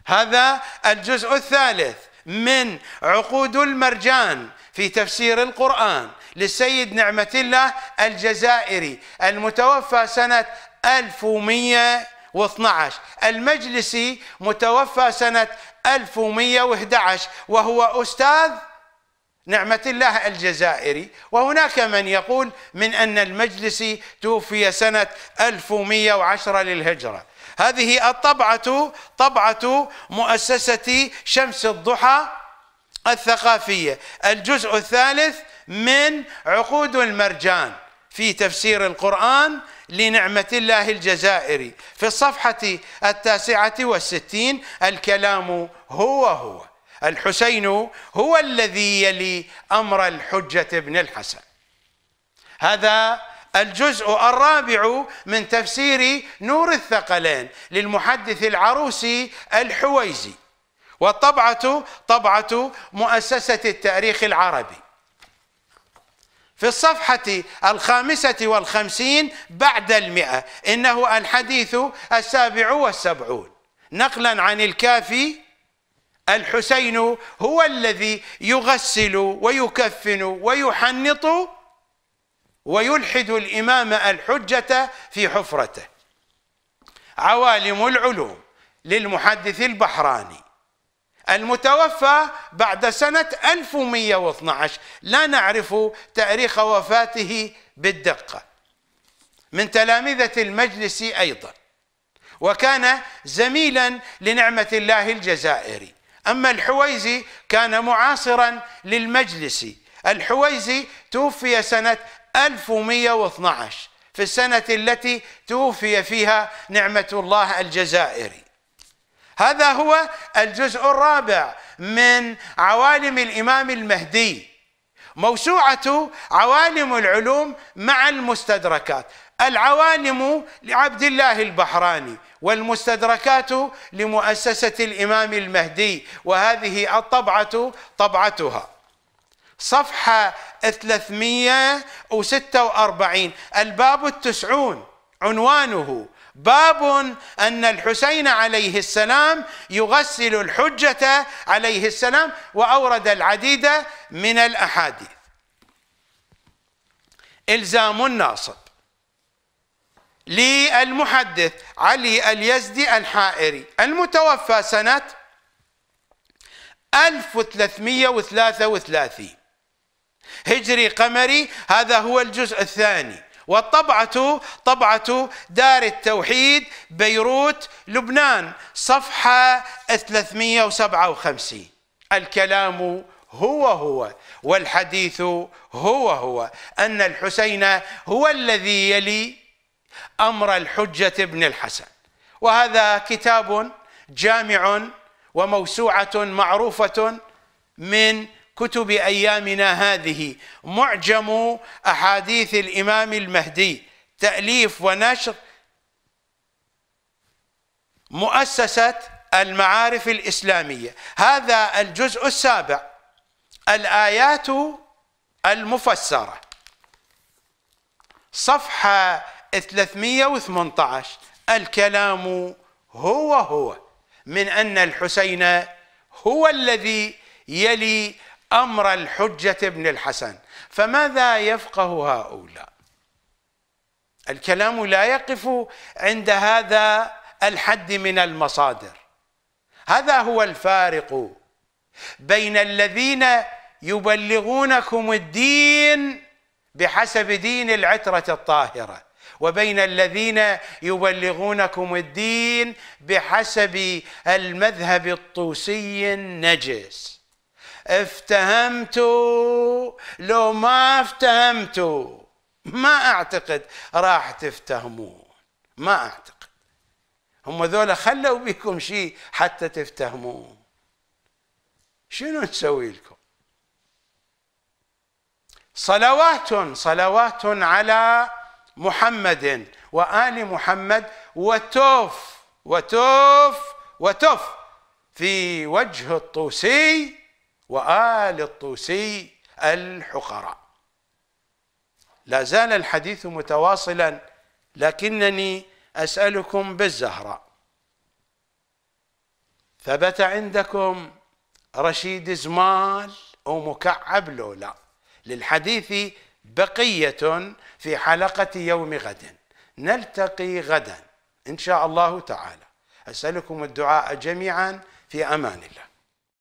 هذا الجزء الثالث من عقود المرجان في تفسير القرآن للسيد نعمة الله الجزائري المتوفى سنة 1100 12 المجلسي متوفى سنة 1111 وهو أستاذ نعمة الله الجزائري وهناك من يقول من أن المجلسي توفي سنة 1110 للهجرة هذه الطبعة طبعة مؤسسة شمس الضحى الثقافية الجزء الثالث من عقود المرجان في تفسير القرآن لنعمة الله الجزائري في الصفحة التاسعة والستين الكلام هو هو الحسين هو الذي يلي أمر الحجة بن الحسن هذا الجزء الرابع من تفسير نور الثقلين للمحدث العروسي الحويزي والطبعة طبعة مؤسسة التاريخ العربي في الصفحة الخامسة والخمسين بعد المئة إنه الحديث السابع والسبعون نقلا عن الكافي الحسين هو الذي يغسل ويكفن ويحنط ويلحد الإمام الحجة في حفرته عوالم العلوم للمحدث البحراني المتوفى بعد سنة 1112 لا نعرف تاريخ وفاته بالدقة من تلامذة المجلس أيضا وكان زميلا لنعمة الله الجزائري أما الحويزي كان معاصرا للمجلس الحويزي توفي سنة 1112 في السنة التي توفي فيها نعمة الله الجزائري هذا هو الجزء الرابع من عوالم الامام المهدي موسوعه عوالم العلوم مع المستدركات العوالم لعبد الله البحراني والمستدركات لمؤسسه الامام المهدي وهذه الطبعه طبعتها صفحه 346 الباب التسعون عنوانه باب ان الحسين عليه السلام يغسل الحجه عليه السلام واورد العديد من الاحاديث الزام الناصب للمحدث علي اليزدي الحائري المتوفى سنه 1333 هجري قمري هذا هو الجزء الثاني والطبعة طبعة دار التوحيد بيروت لبنان صفحة 357 الكلام هو هو والحديث هو هو أن الحسين هو الذي يلي أمر الحجة بن الحسن وهذا كتاب جامع وموسوعة معروفة من كتب ايامنا هذه معجم احاديث الامام المهدي تاليف ونشر مؤسسه المعارف الاسلاميه هذا الجزء السابع الايات المفسره صفحه 318 الكلام هو هو من ان الحسين هو الذي يلي أمر الحجة بن الحسن فماذا يفقه هؤلاء الكلام لا يقف عند هذا الحد من المصادر هذا هو الفارق بين الذين يبلغونكم الدين بحسب دين العترة الطاهرة وبين الذين يبلغونكم الدين بحسب المذهب الطوسي النجس افتهمتوا لو ما افتهمتوا ما اعتقد راح تفتهمون ما اعتقد هم ذولا خلوا بكم شيء حتى تفتهمون شنو نسوي لكم صلوات صلوات على محمد وآل محمد وتوف وتوف وتوف في وجه الطوسي وآل الطوسي الحقراء لا زال الحديث متواصلا لكنني أسألكم بالزهراء ثبت عندكم رشيد زمال ومكعب لولا للحديث بقية في حلقة يوم غد نلتقي غدا إن شاء الله تعالى أسألكم الدعاء جميعا في أمان الله